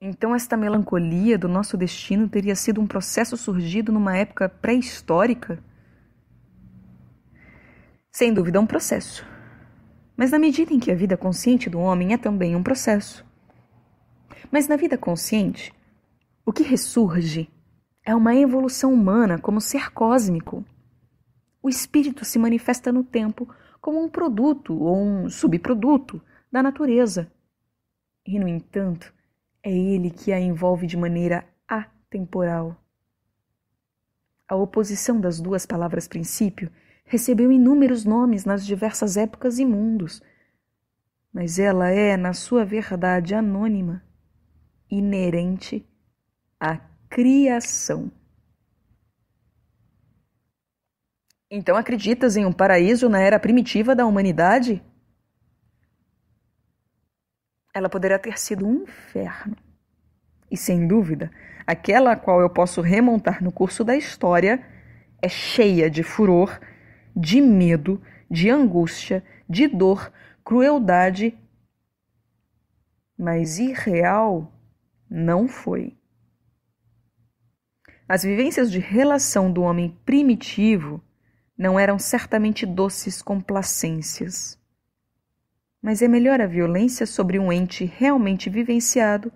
Então, esta melancolia do nosso destino teria sido um processo surgido numa época pré-histórica? Sem dúvida, é um processo. Mas na medida em que a vida consciente do homem é também um processo. Mas na vida consciente, o que ressurge é uma evolução humana como ser cósmico. O espírito se manifesta no tempo como um produto ou um subproduto da natureza. E, no entanto, é ele que a envolve de maneira atemporal. A oposição das duas palavras princípio recebeu inúmeros nomes nas diversas épocas e mundos, mas ela é, na sua verdade anônima, inerente à criação. Então acreditas em um paraíso na era primitiva da humanidade? Ela poderá ter sido um inferno. E sem dúvida, aquela a qual eu posso remontar no curso da história é cheia de furor, de medo, de angústia, de dor, crueldade. Mas irreal não foi. As vivências de relação do homem primitivo não eram certamente doces complacências. Mas é melhor a violência sobre um ente realmente vivenciado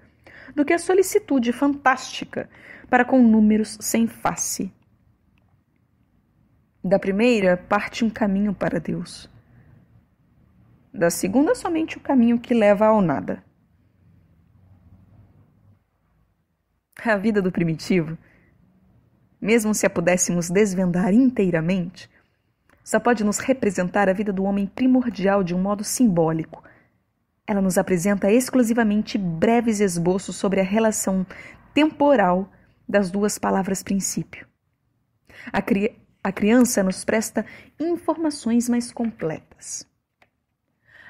do que a solicitude fantástica para com números sem face. Da primeira parte um caminho para Deus. Da segunda, somente o caminho que leva ao nada. A vida do primitivo, mesmo se a pudéssemos desvendar inteiramente, só pode nos representar a vida do homem primordial de um modo simbólico. Ela nos apresenta exclusivamente breves esboços sobre a relação temporal das duas palavras princípio. A, cri a criança nos presta informações mais completas.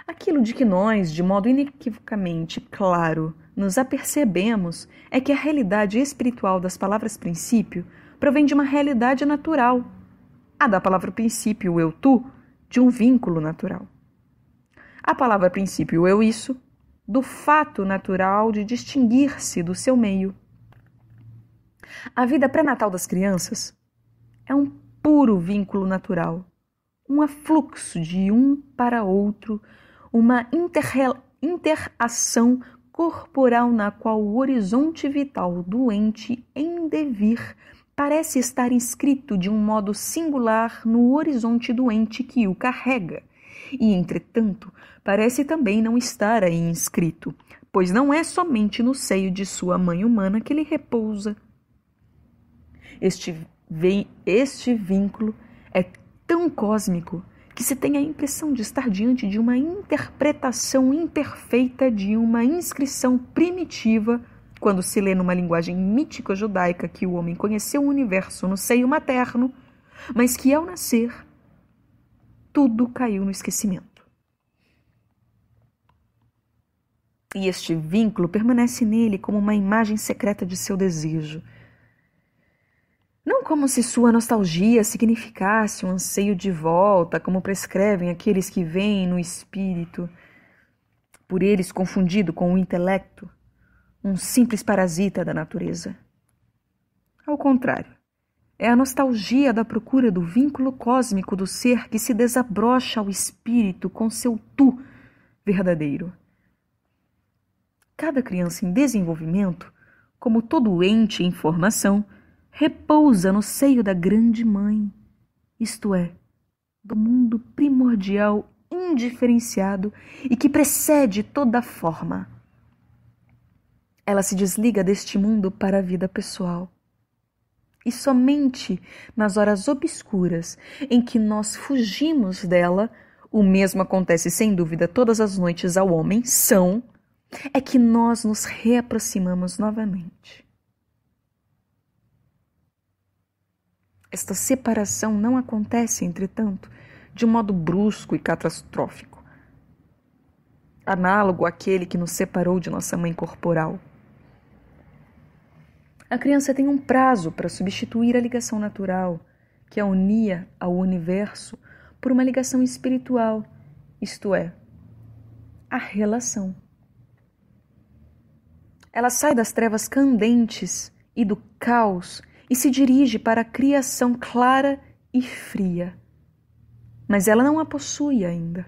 Aquilo de que nós, de modo inequivocamente claro, nos apercebemos é que a realidade espiritual das palavras princípio provém de uma realidade natural a da palavra princípio eu tu de um vínculo natural. A palavra princípio eu isso do fato natural de distinguir-se do seu meio. A vida pré-natal das crianças é um puro vínculo natural, um afluxo de um para outro, uma interação corporal na qual o horizonte vital doente endevir. em devir parece estar inscrito de um modo singular no horizonte doente que o carrega, e, entretanto, parece também não estar aí inscrito, pois não é somente no seio de sua mãe humana que ele repousa. Este, vem, este vínculo é tão cósmico que se tem a impressão de estar diante de uma interpretação imperfeita de uma inscrição primitiva quando se lê numa linguagem mítica judaica que o homem conheceu o universo no seio materno, mas que ao nascer, tudo caiu no esquecimento. E este vínculo permanece nele como uma imagem secreta de seu desejo. Não como se sua nostalgia significasse um anseio de volta, como prescrevem aqueles que veem no espírito, por eles confundido com o intelecto, um simples parasita da natureza. Ao contrário, é a nostalgia da procura do vínculo cósmico do ser que se desabrocha ao espírito com seu tu verdadeiro. Cada criança em desenvolvimento, como todo ente em formação, repousa no seio da grande mãe, isto é, do mundo primordial indiferenciado e que precede toda forma. Ela se desliga deste mundo para a vida pessoal. E somente nas horas obscuras em que nós fugimos dela, o mesmo acontece sem dúvida todas as noites ao homem, são, é que nós nos reaproximamos novamente. Esta separação não acontece, entretanto, de um modo brusco e catastrófico, análogo àquele que nos separou de nossa mãe corporal. A criança tem um prazo para substituir a ligação natural, que a unia ao universo, por uma ligação espiritual, isto é, a relação. Ela sai das trevas candentes e do caos e se dirige para a criação clara e fria. Mas ela não a possui ainda.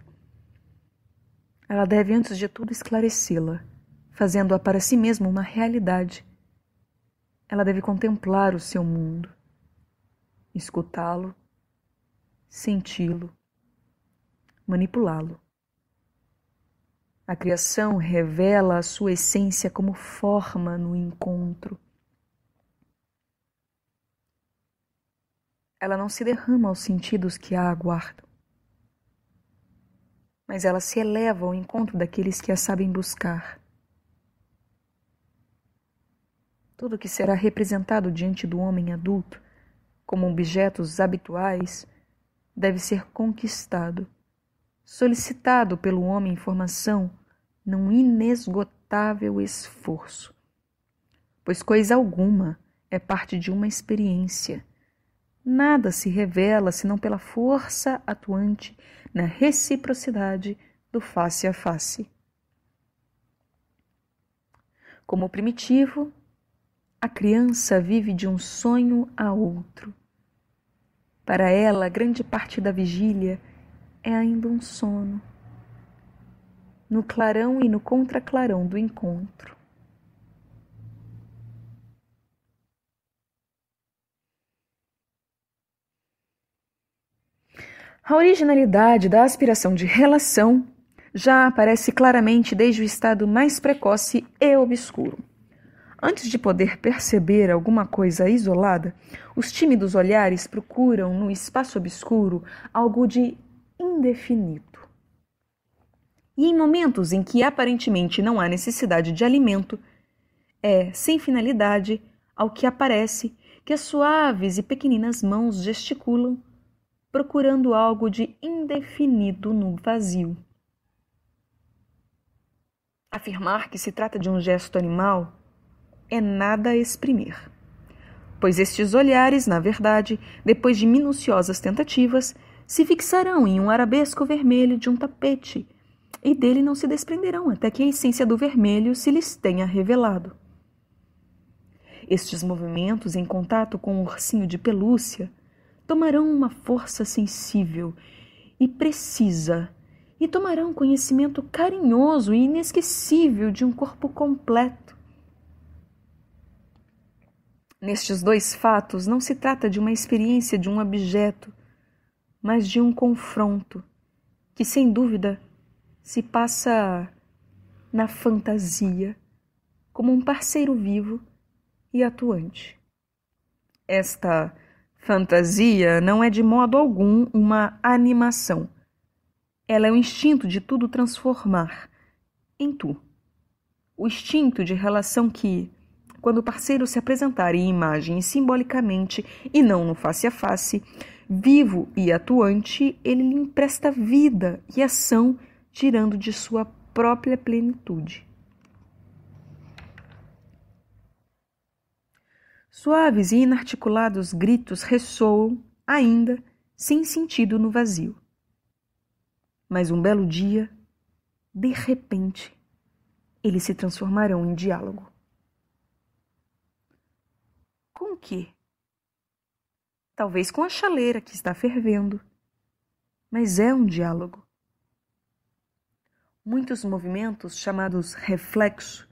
Ela deve, antes de tudo, esclarecê-la, fazendo-a para si mesma uma realidade ela deve contemplar o seu mundo, escutá-lo, senti-lo, manipulá-lo. A criação revela a sua essência como forma no encontro. Ela não se derrama aos sentidos que a aguardam, mas ela se eleva ao encontro daqueles que a sabem buscar. tudo que será representado diante do homem adulto como objetos habituais deve ser conquistado, solicitado pelo homem em formação num inesgotável esforço. Pois coisa alguma é parte de uma experiência. Nada se revela senão pela força atuante na reciprocidade do face a face. Como primitivo, a criança vive de um sonho a outro. Para ela, grande parte da vigília é ainda um sono. No clarão e no contraclarão do encontro. A originalidade da aspiração de relação já aparece claramente desde o estado mais precoce e obscuro. Antes de poder perceber alguma coisa isolada, os tímidos olhares procuram no espaço obscuro algo de indefinido. E em momentos em que aparentemente não há necessidade de alimento, é, sem finalidade, ao que aparece que as suaves e pequeninas mãos gesticulam, procurando algo de indefinido no vazio. Afirmar que se trata de um gesto animal é nada a exprimir. Pois estes olhares, na verdade, depois de minuciosas tentativas, se fixarão em um arabesco vermelho de um tapete e dele não se desprenderão até que a essência do vermelho se lhes tenha revelado. Estes movimentos em contato com o ursinho de pelúcia tomarão uma força sensível e precisa e tomarão conhecimento carinhoso e inesquecível de um corpo completo Nestes dois fatos, não se trata de uma experiência de um abjeto, mas de um confronto que, sem dúvida, se passa na fantasia como um parceiro vivo e atuante. Esta fantasia não é de modo algum uma animação. Ela é o instinto de tudo transformar em tu. O instinto de relação que, quando o parceiro se apresentar em imagem simbolicamente e não no face a face, vivo e atuante, ele lhe empresta vida e ação, tirando de sua própria plenitude. Suaves e inarticulados gritos ressoam, ainda, sem sentido no vazio. Mas um belo dia, de repente, eles se transformarão em diálogo. Com que? Talvez com a chaleira que está fervendo. Mas é um diálogo. Muitos movimentos, chamados reflexo,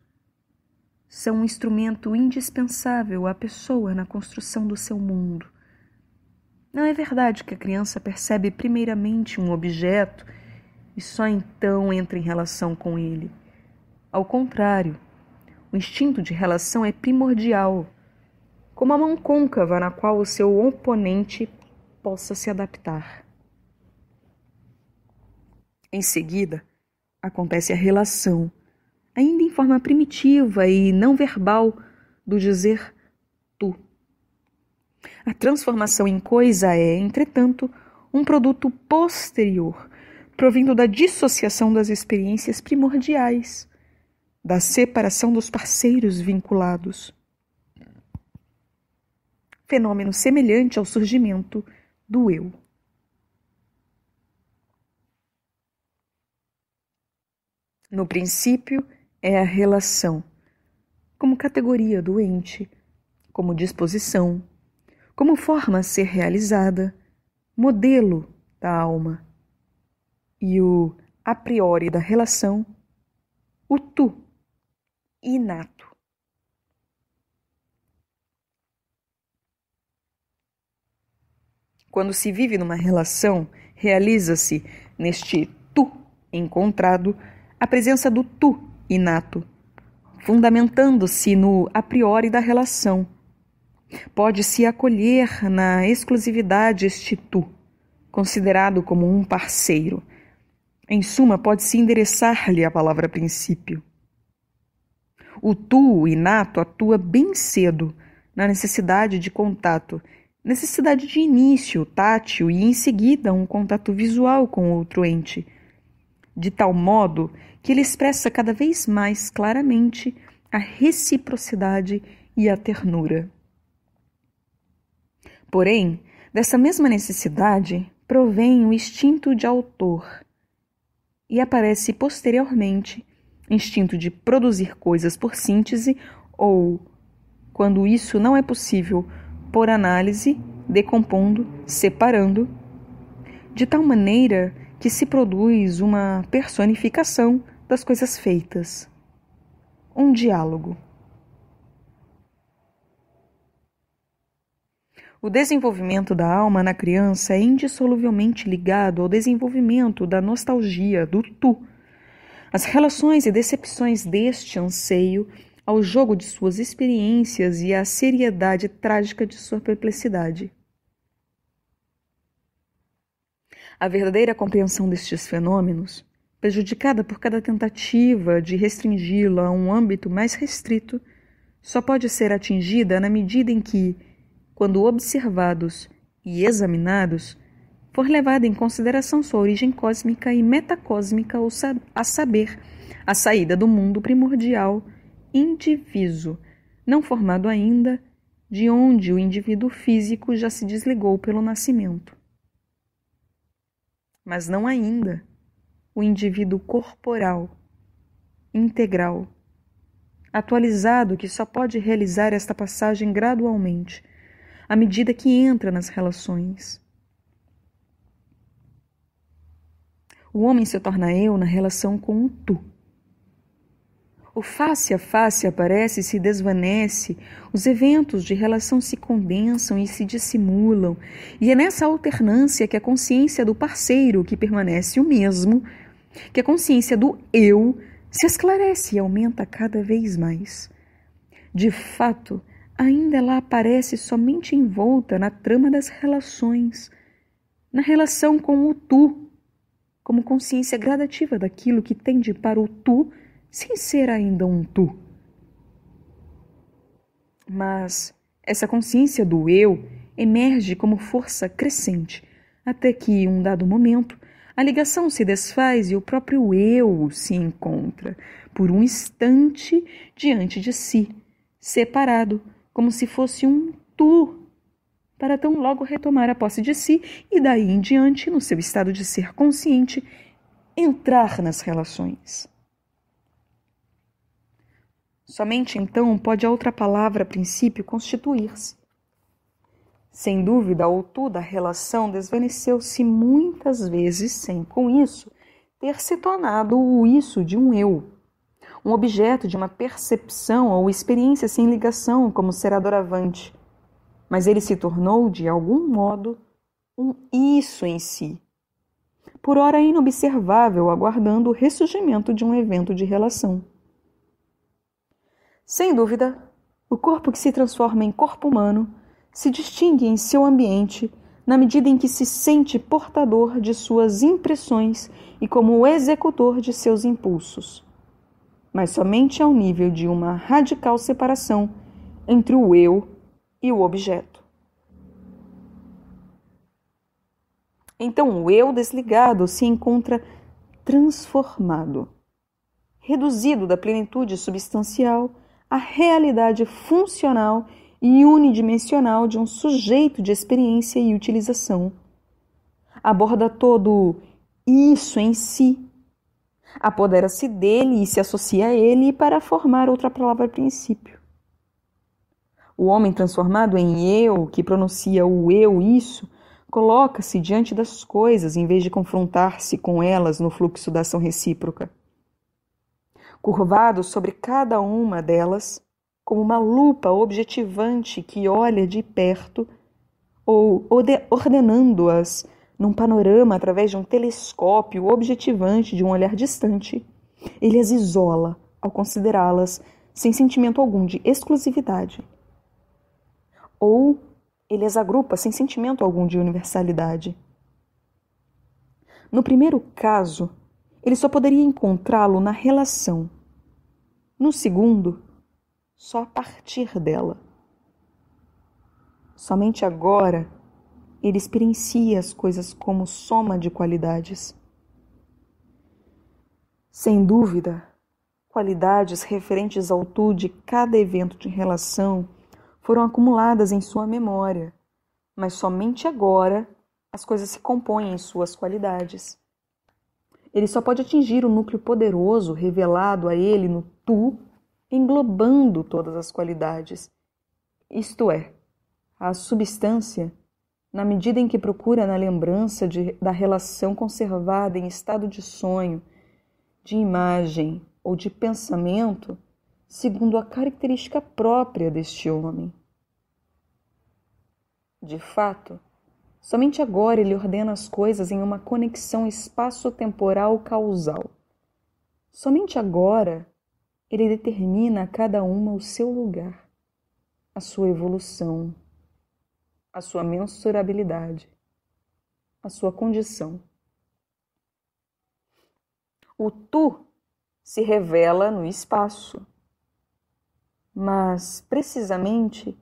são um instrumento indispensável à pessoa na construção do seu mundo. Não é verdade que a criança percebe primeiramente um objeto e só então entra em relação com ele. Ao contrário, o instinto de relação é primordial como a mão côncava na qual o seu oponente possa se adaptar. Em seguida, acontece a relação, ainda em forma primitiva e não verbal, do dizer tu. A transformação em coisa é, entretanto, um produto posterior, provindo da dissociação das experiências primordiais, da separação dos parceiros vinculados fenômeno semelhante ao surgimento do eu. No princípio, é a relação, como categoria do ente, como disposição, como forma a ser realizada, modelo da alma. E o a priori da relação, o tu, inato. Quando se vive numa relação, realiza-se neste tu encontrado a presença do tu inato, fundamentando-se no a priori da relação. Pode-se acolher na exclusividade este tu, considerado como um parceiro. Em suma, pode-se endereçar-lhe a palavra princípio. O tu inato atua bem cedo na necessidade de contato necessidade de início tátil e em seguida um contato visual com outro ente, de tal modo que ele expressa cada vez mais claramente a reciprocidade e a ternura. Porém, dessa mesma necessidade provém o instinto de autor e aparece posteriormente instinto de produzir coisas por síntese ou, quando isso não é possível, por análise, decompondo, separando, de tal maneira que se produz uma personificação das coisas feitas. Um diálogo. O desenvolvimento da alma na criança é indissoluvelmente ligado ao desenvolvimento da nostalgia, do tu. As relações e decepções deste anseio ao jogo de suas experiências e à seriedade trágica de sua perplexidade. A verdadeira compreensão destes fenômenos, prejudicada por cada tentativa de restringi-la a um âmbito mais restrito, só pode ser atingida na medida em que, quando observados e examinados, for levada em consideração sua origem cósmica e metacósmica, ou a saber, a saída do mundo primordial indiviso, não formado ainda, de onde o indivíduo físico já se desligou pelo nascimento. Mas não ainda o indivíduo corporal, integral, atualizado que só pode realizar esta passagem gradualmente, à medida que entra nas relações. O homem se torna eu na relação com o tu o face a face aparece e se desvanece, os eventos de relação se condensam e se dissimulam, e é nessa alternância que a consciência do parceiro, que permanece o mesmo, que a consciência do eu se esclarece e aumenta cada vez mais. De fato, ainda ela aparece somente envolta na trama das relações, na relação com o tu, como consciência gradativa daquilo que tende para o tu sem ser ainda um tu. Mas essa consciência do eu emerge como força crescente, até que, em um dado momento, a ligação se desfaz e o próprio eu se encontra, por um instante, diante de si, separado, como se fosse um tu, para tão logo retomar a posse de si e, daí em diante, no seu estado de ser consciente, entrar nas relações. Somente então pode a outra palavra princípio constituir-se. Sem dúvida, outuda, a relação desvaneceu-se muitas vezes sem, com isso, ter se tornado o isso de um eu, um objeto de uma percepção ou experiência sem ligação, como será doravante. Mas ele se tornou, de algum modo, um isso em si, por ora inobservável, aguardando o ressurgimento de um evento de relação. Sem dúvida, o corpo que se transforma em corpo humano se distingue em seu ambiente na medida em que se sente portador de suas impressões e como executor de seus impulsos. Mas somente ao nível de uma radical separação entre o eu e o objeto. Então, o eu desligado se encontra transformado, reduzido da plenitude substancial a realidade funcional e unidimensional de um sujeito de experiência e utilização. Aborda todo isso em si. Apodera-se dele e se associa a ele para formar outra palavra princípio. O homem transformado em eu, que pronuncia o eu isso, coloca-se diante das coisas em vez de confrontar-se com elas no fluxo da ação recíproca curvado sobre cada uma delas, como uma lupa objetivante que olha de perto ou ordenando-as num panorama através de um telescópio objetivante de um olhar distante, ele as isola ao considerá-las sem sentimento algum de exclusividade. Ou ele as agrupa sem sentimento algum de universalidade. No primeiro caso, ele só poderia encontrá-lo na relação. No segundo, só a partir dela. Somente agora ele experiencia as coisas como soma de qualidades. Sem dúvida, qualidades referentes ao tu de cada evento de relação foram acumuladas em sua memória, mas somente agora as coisas se compõem em suas qualidades. Ele só pode atingir o núcleo poderoso revelado a ele no tu, englobando todas as qualidades. Isto é, a substância, na medida em que procura na lembrança de, da relação conservada em estado de sonho, de imagem ou de pensamento, segundo a característica própria deste homem. De fato, Somente agora ele ordena as coisas em uma conexão espaço-temporal causal. Somente agora ele determina a cada uma o seu lugar, a sua evolução, a sua mensurabilidade, a sua condição. O tu se revela no espaço, mas precisamente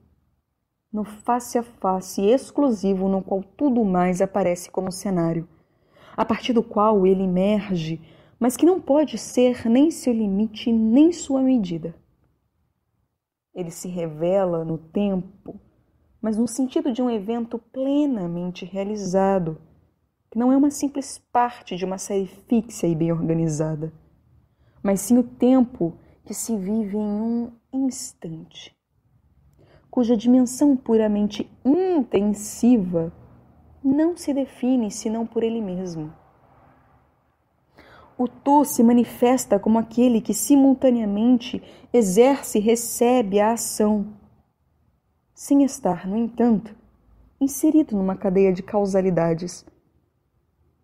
no face a face exclusivo no qual tudo mais aparece como cenário, a partir do qual ele emerge, mas que não pode ser nem seu limite nem sua medida. Ele se revela no tempo, mas no sentido de um evento plenamente realizado, que não é uma simples parte de uma série fixa e bem organizada, mas sim o tempo que se vive em um instante cuja dimensão puramente intensiva não se define senão por ele mesmo. O Tu se manifesta como aquele que simultaneamente exerce e recebe a ação, sem estar, no entanto, inserido numa cadeia de causalidades,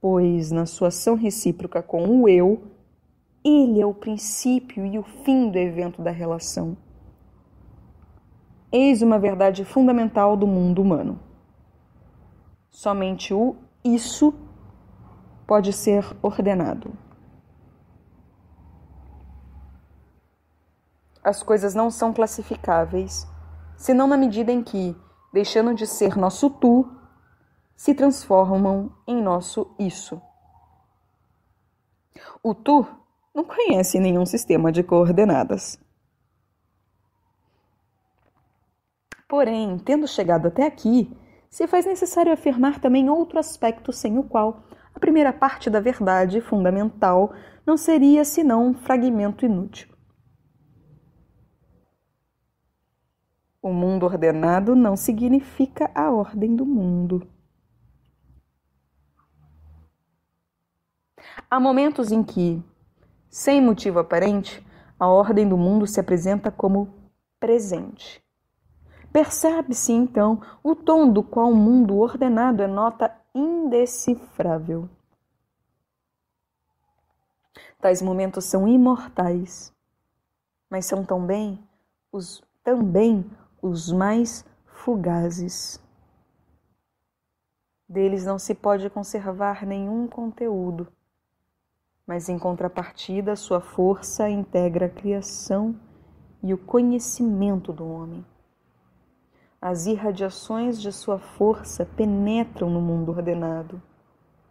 pois na sua ação recíproca com o eu, ele é o princípio e o fim do evento da relação. Eis uma verdade fundamental do mundo humano. Somente o isso pode ser ordenado. As coisas não são classificáveis, senão na medida em que, deixando de ser nosso tu, se transformam em nosso isso. O tu não conhece nenhum sistema de coordenadas. Porém, tendo chegado até aqui, se faz necessário afirmar também outro aspecto sem o qual a primeira parte da verdade fundamental não seria senão um fragmento inútil. O mundo ordenado não significa a ordem do mundo. Há momentos em que, sem motivo aparente, a ordem do mundo se apresenta como presente Percebe-se então o tom do qual o mundo ordenado é nota indecifrável. Tais momentos são imortais, mas são também os, também os mais fugazes. Deles não se pode conservar nenhum conteúdo, mas em contrapartida, sua força integra a criação e o conhecimento do homem. As irradiações de sua força penetram no mundo ordenado,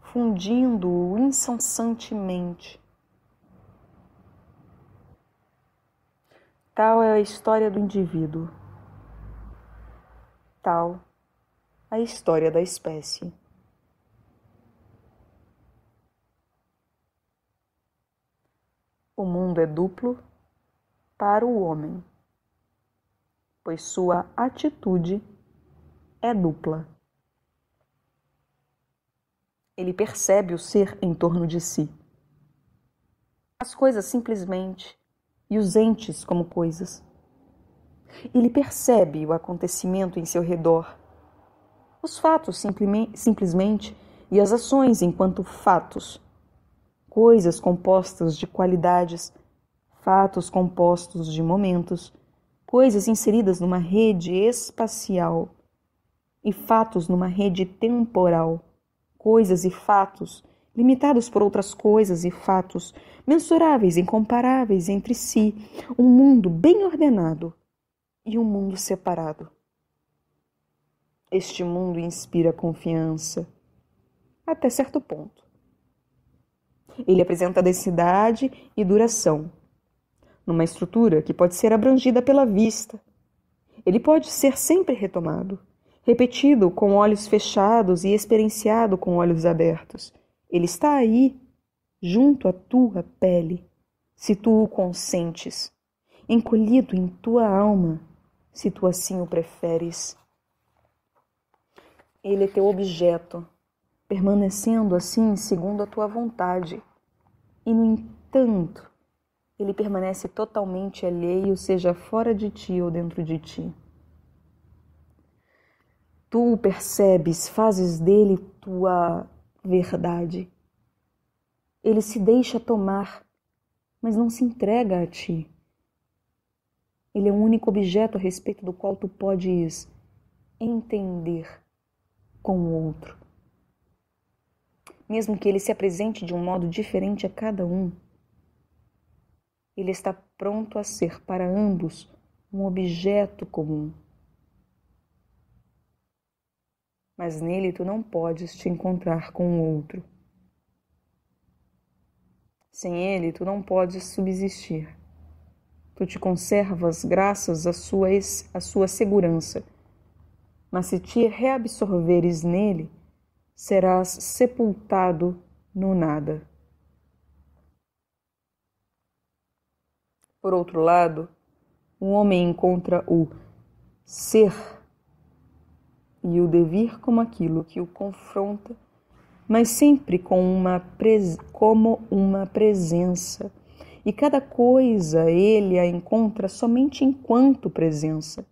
fundindo-o insansantemente. Tal é a história do indivíduo. Tal a história da espécie. O mundo é duplo para o homem pois sua atitude é dupla. Ele percebe o ser em torno de si. As coisas simplesmente e os entes como coisas. Ele percebe o acontecimento em seu redor, os fatos simplesmente e as ações enquanto fatos, coisas compostas de qualidades, fatos compostos de momentos coisas inseridas numa rede espacial e fatos numa rede temporal, coisas e fatos limitados por outras coisas e fatos, mensuráveis, incomparáveis entre si, um mundo bem ordenado e um mundo separado. Este mundo inspira confiança, até certo ponto. Ele apresenta densidade e duração, numa estrutura que pode ser abrangida pela vista. Ele pode ser sempre retomado, repetido com olhos fechados e experienciado com olhos abertos. Ele está aí, junto à tua pele, se tu o consentes, encolhido em tua alma, se tu assim o preferes. Ele é teu objeto, permanecendo assim segundo a tua vontade. E, no entanto, ele permanece totalmente alheio, seja fora de ti ou dentro de ti. Tu percebes, fazes dele tua verdade. Ele se deixa tomar, mas não se entrega a ti. Ele é o único objeto a respeito do qual tu podes entender com o outro. Mesmo que ele se apresente de um modo diferente a cada um, ele está pronto a ser para ambos um objeto comum. Mas nele tu não podes te encontrar com o outro. Sem ele tu não podes subsistir. Tu te conservas graças à sua, à sua segurança. Mas se te reabsorveres nele, serás sepultado no nada. Por outro lado, um homem encontra o ser e o devir como aquilo que o confronta, mas sempre com uma como uma presença. E cada coisa ele a encontra somente enquanto presença.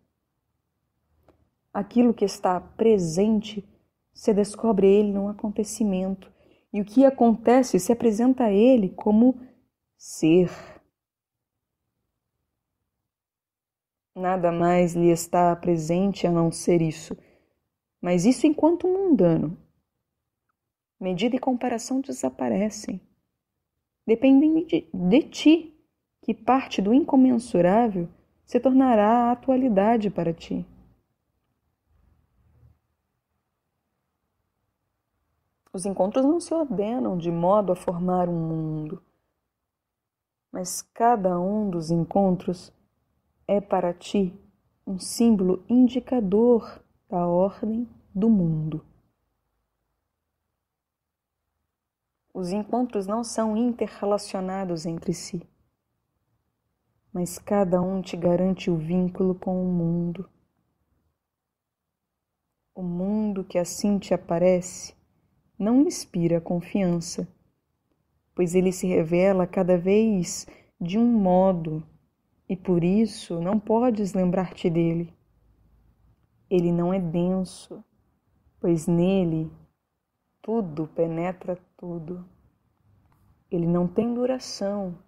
Aquilo que está presente se descobre ele num acontecimento, e o que acontece se apresenta a ele como ser. Nada mais lhe está presente a não ser isso, mas isso enquanto mundano. Medida e comparação desaparecem. Dependem de, de ti, que parte do incomensurável se tornará a atualidade para ti. Os encontros não se ordenam de modo a formar um mundo, mas cada um dos encontros é para ti um símbolo indicador da ordem do mundo. Os encontros não são interrelacionados entre si, mas cada um te garante o vínculo com o mundo. O mundo que assim te aparece não inspira confiança, pois ele se revela cada vez de um modo e por isso não podes lembrar-te dele. Ele não é denso, pois nele tudo penetra tudo. Ele não tem duração,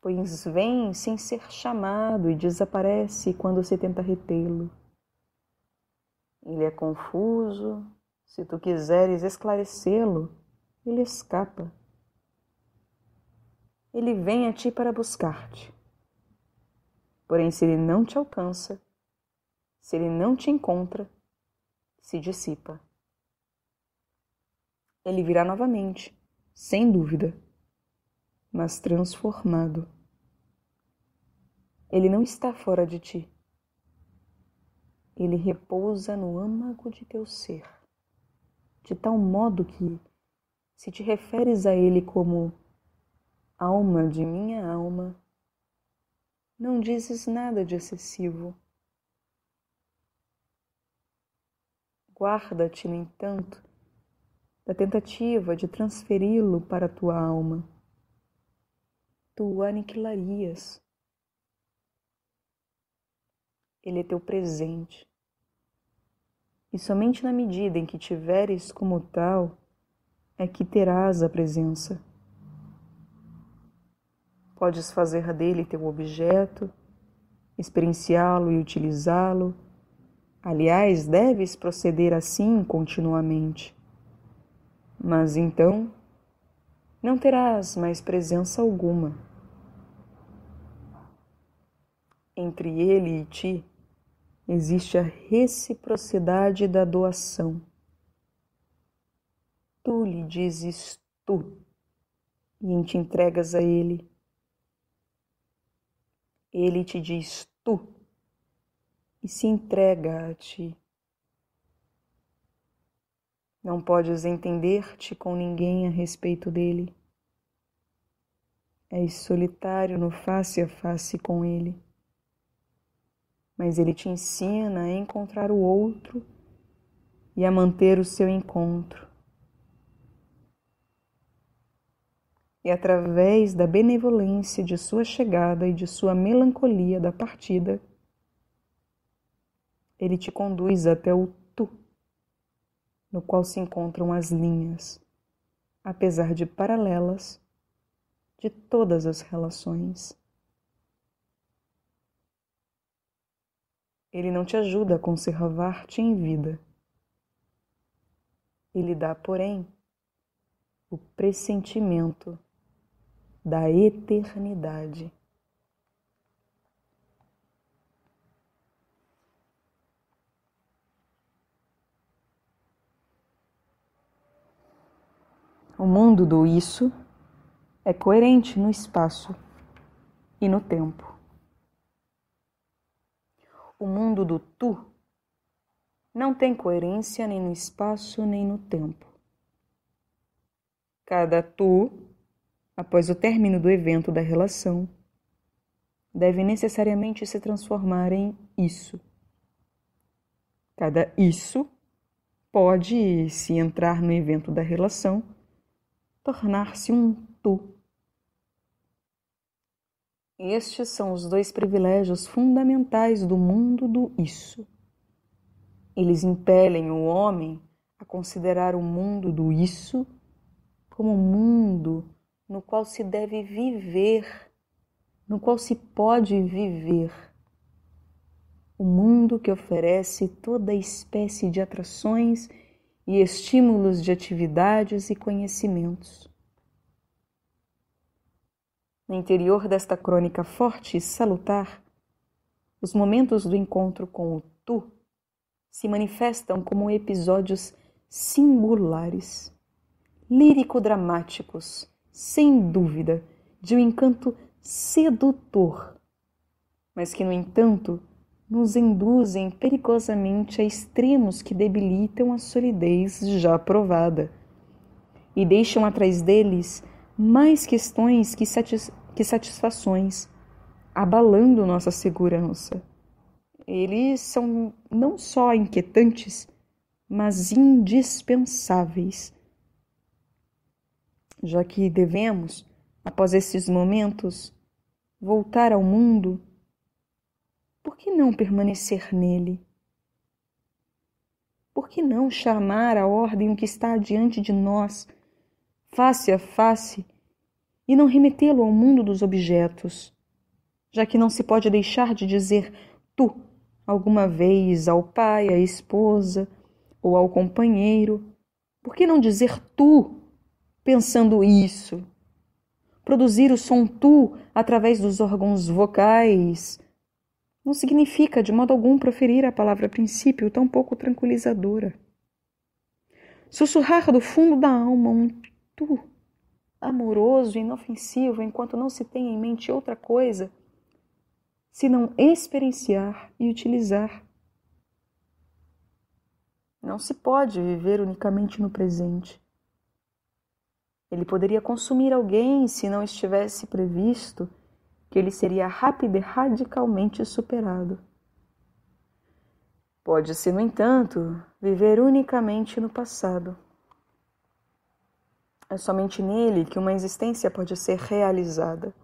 pois vem sem ser chamado e desaparece quando se tenta retê-lo. Ele é confuso, se tu quiseres esclarecê-lo, ele escapa. Ele vem a ti para buscar-te Porém, se ele não te alcança, se ele não te encontra, se dissipa. Ele virá novamente, sem dúvida, mas transformado. Ele não está fora de ti. Ele repousa no âmago de teu ser, de tal modo que, se te referes a ele como alma de minha alma, não dizes nada de excessivo. Guarda-te, no entanto, da tentativa de transferi-lo para tua alma. Tu o aniquilarias. Ele é teu presente. E somente na medida em que tiveres como tal é que terás a presença. Podes fazer dele teu objeto, experienciá-lo e utilizá-lo. Aliás, deves proceder assim continuamente. Mas então não terás mais presença alguma. Entre ele e ti existe a reciprocidade da doação. Tu lhe dizes tu e te entregas a ele ele te diz tu e se entrega a ti. Não podes entender-te com ninguém a respeito dele. És solitário no face a face com ele. Mas ele te ensina a encontrar o outro e a manter o seu encontro e através da benevolência de sua chegada e de sua melancolia da partida, ele te conduz até o tu, no qual se encontram as linhas, apesar de paralelas, de todas as relações. Ele não te ajuda a conservar-te em vida. Ele dá, porém, o pressentimento da eternidade. O mundo do isso é coerente no espaço e no tempo. O mundo do tu não tem coerência nem no espaço nem no tempo. Cada tu após o término do evento da relação, deve necessariamente se transformar em isso. Cada isso pode, se entrar no evento da relação, tornar-se um tu. Estes são os dois privilégios fundamentais do mundo do isso. Eles impelem o homem a considerar o mundo do isso como mundo no qual se deve viver, no qual se pode viver. O mundo que oferece toda espécie de atrações e estímulos de atividades e conhecimentos. No interior desta crônica forte e salutar, os momentos do encontro com o tu se manifestam como episódios singulares, lírico-dramáticos sem dúvida, de um encanto sedutor, mas que, no entanto, nos induzem perigosamente a extremos que debilitam a solidez já provada e deixam atrás deles mais questões que, satis que satisfações, abalando nossa segurança. Eles são não só inquietantes, mas indispensáveis já que devemos, após esses momentos, voltar ao mundo, por que não permanecer nele? Por que não chamar a ordem o que está diante de nós, face a face, e não remetê-lo ao mundo dos objetos, já que não se pode deixar de dizer tu alguma vez ao pai, à esposa ou ao companheiro? Por que não dizer tu pensando isso. Produzir o som tu através dos órgãos vocais não significa de modo algum proferir a palavra princípio tão pouco tranquilizadora. Sussurrar do fundo da alma um tu amoroso e inofensivo enquanto não se tem em mente outra coisa se não experienciar e utilizar. Não se pode viver unicamente no presente. Ele poderia consumir alguém se não estivesse previsto que ele seria rápido e radicalmente superado. Pode-se, no entanto, viver unicamente no passado. É somente nele que uma existência pode ser realizada.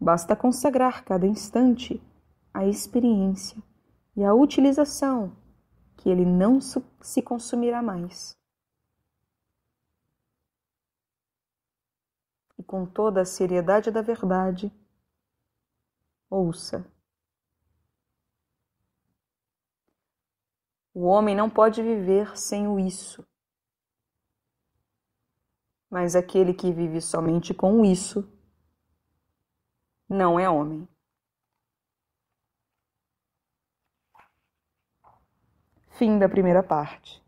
Basta consagrar cada instante à experiência e à utilização, que ele não se consumirá mais. com toda a seriedade da verdade, ouça. O homem não pode viver sem o isso. Mas aquele que vive somente com o isso não é homem. Fim da primeira parte.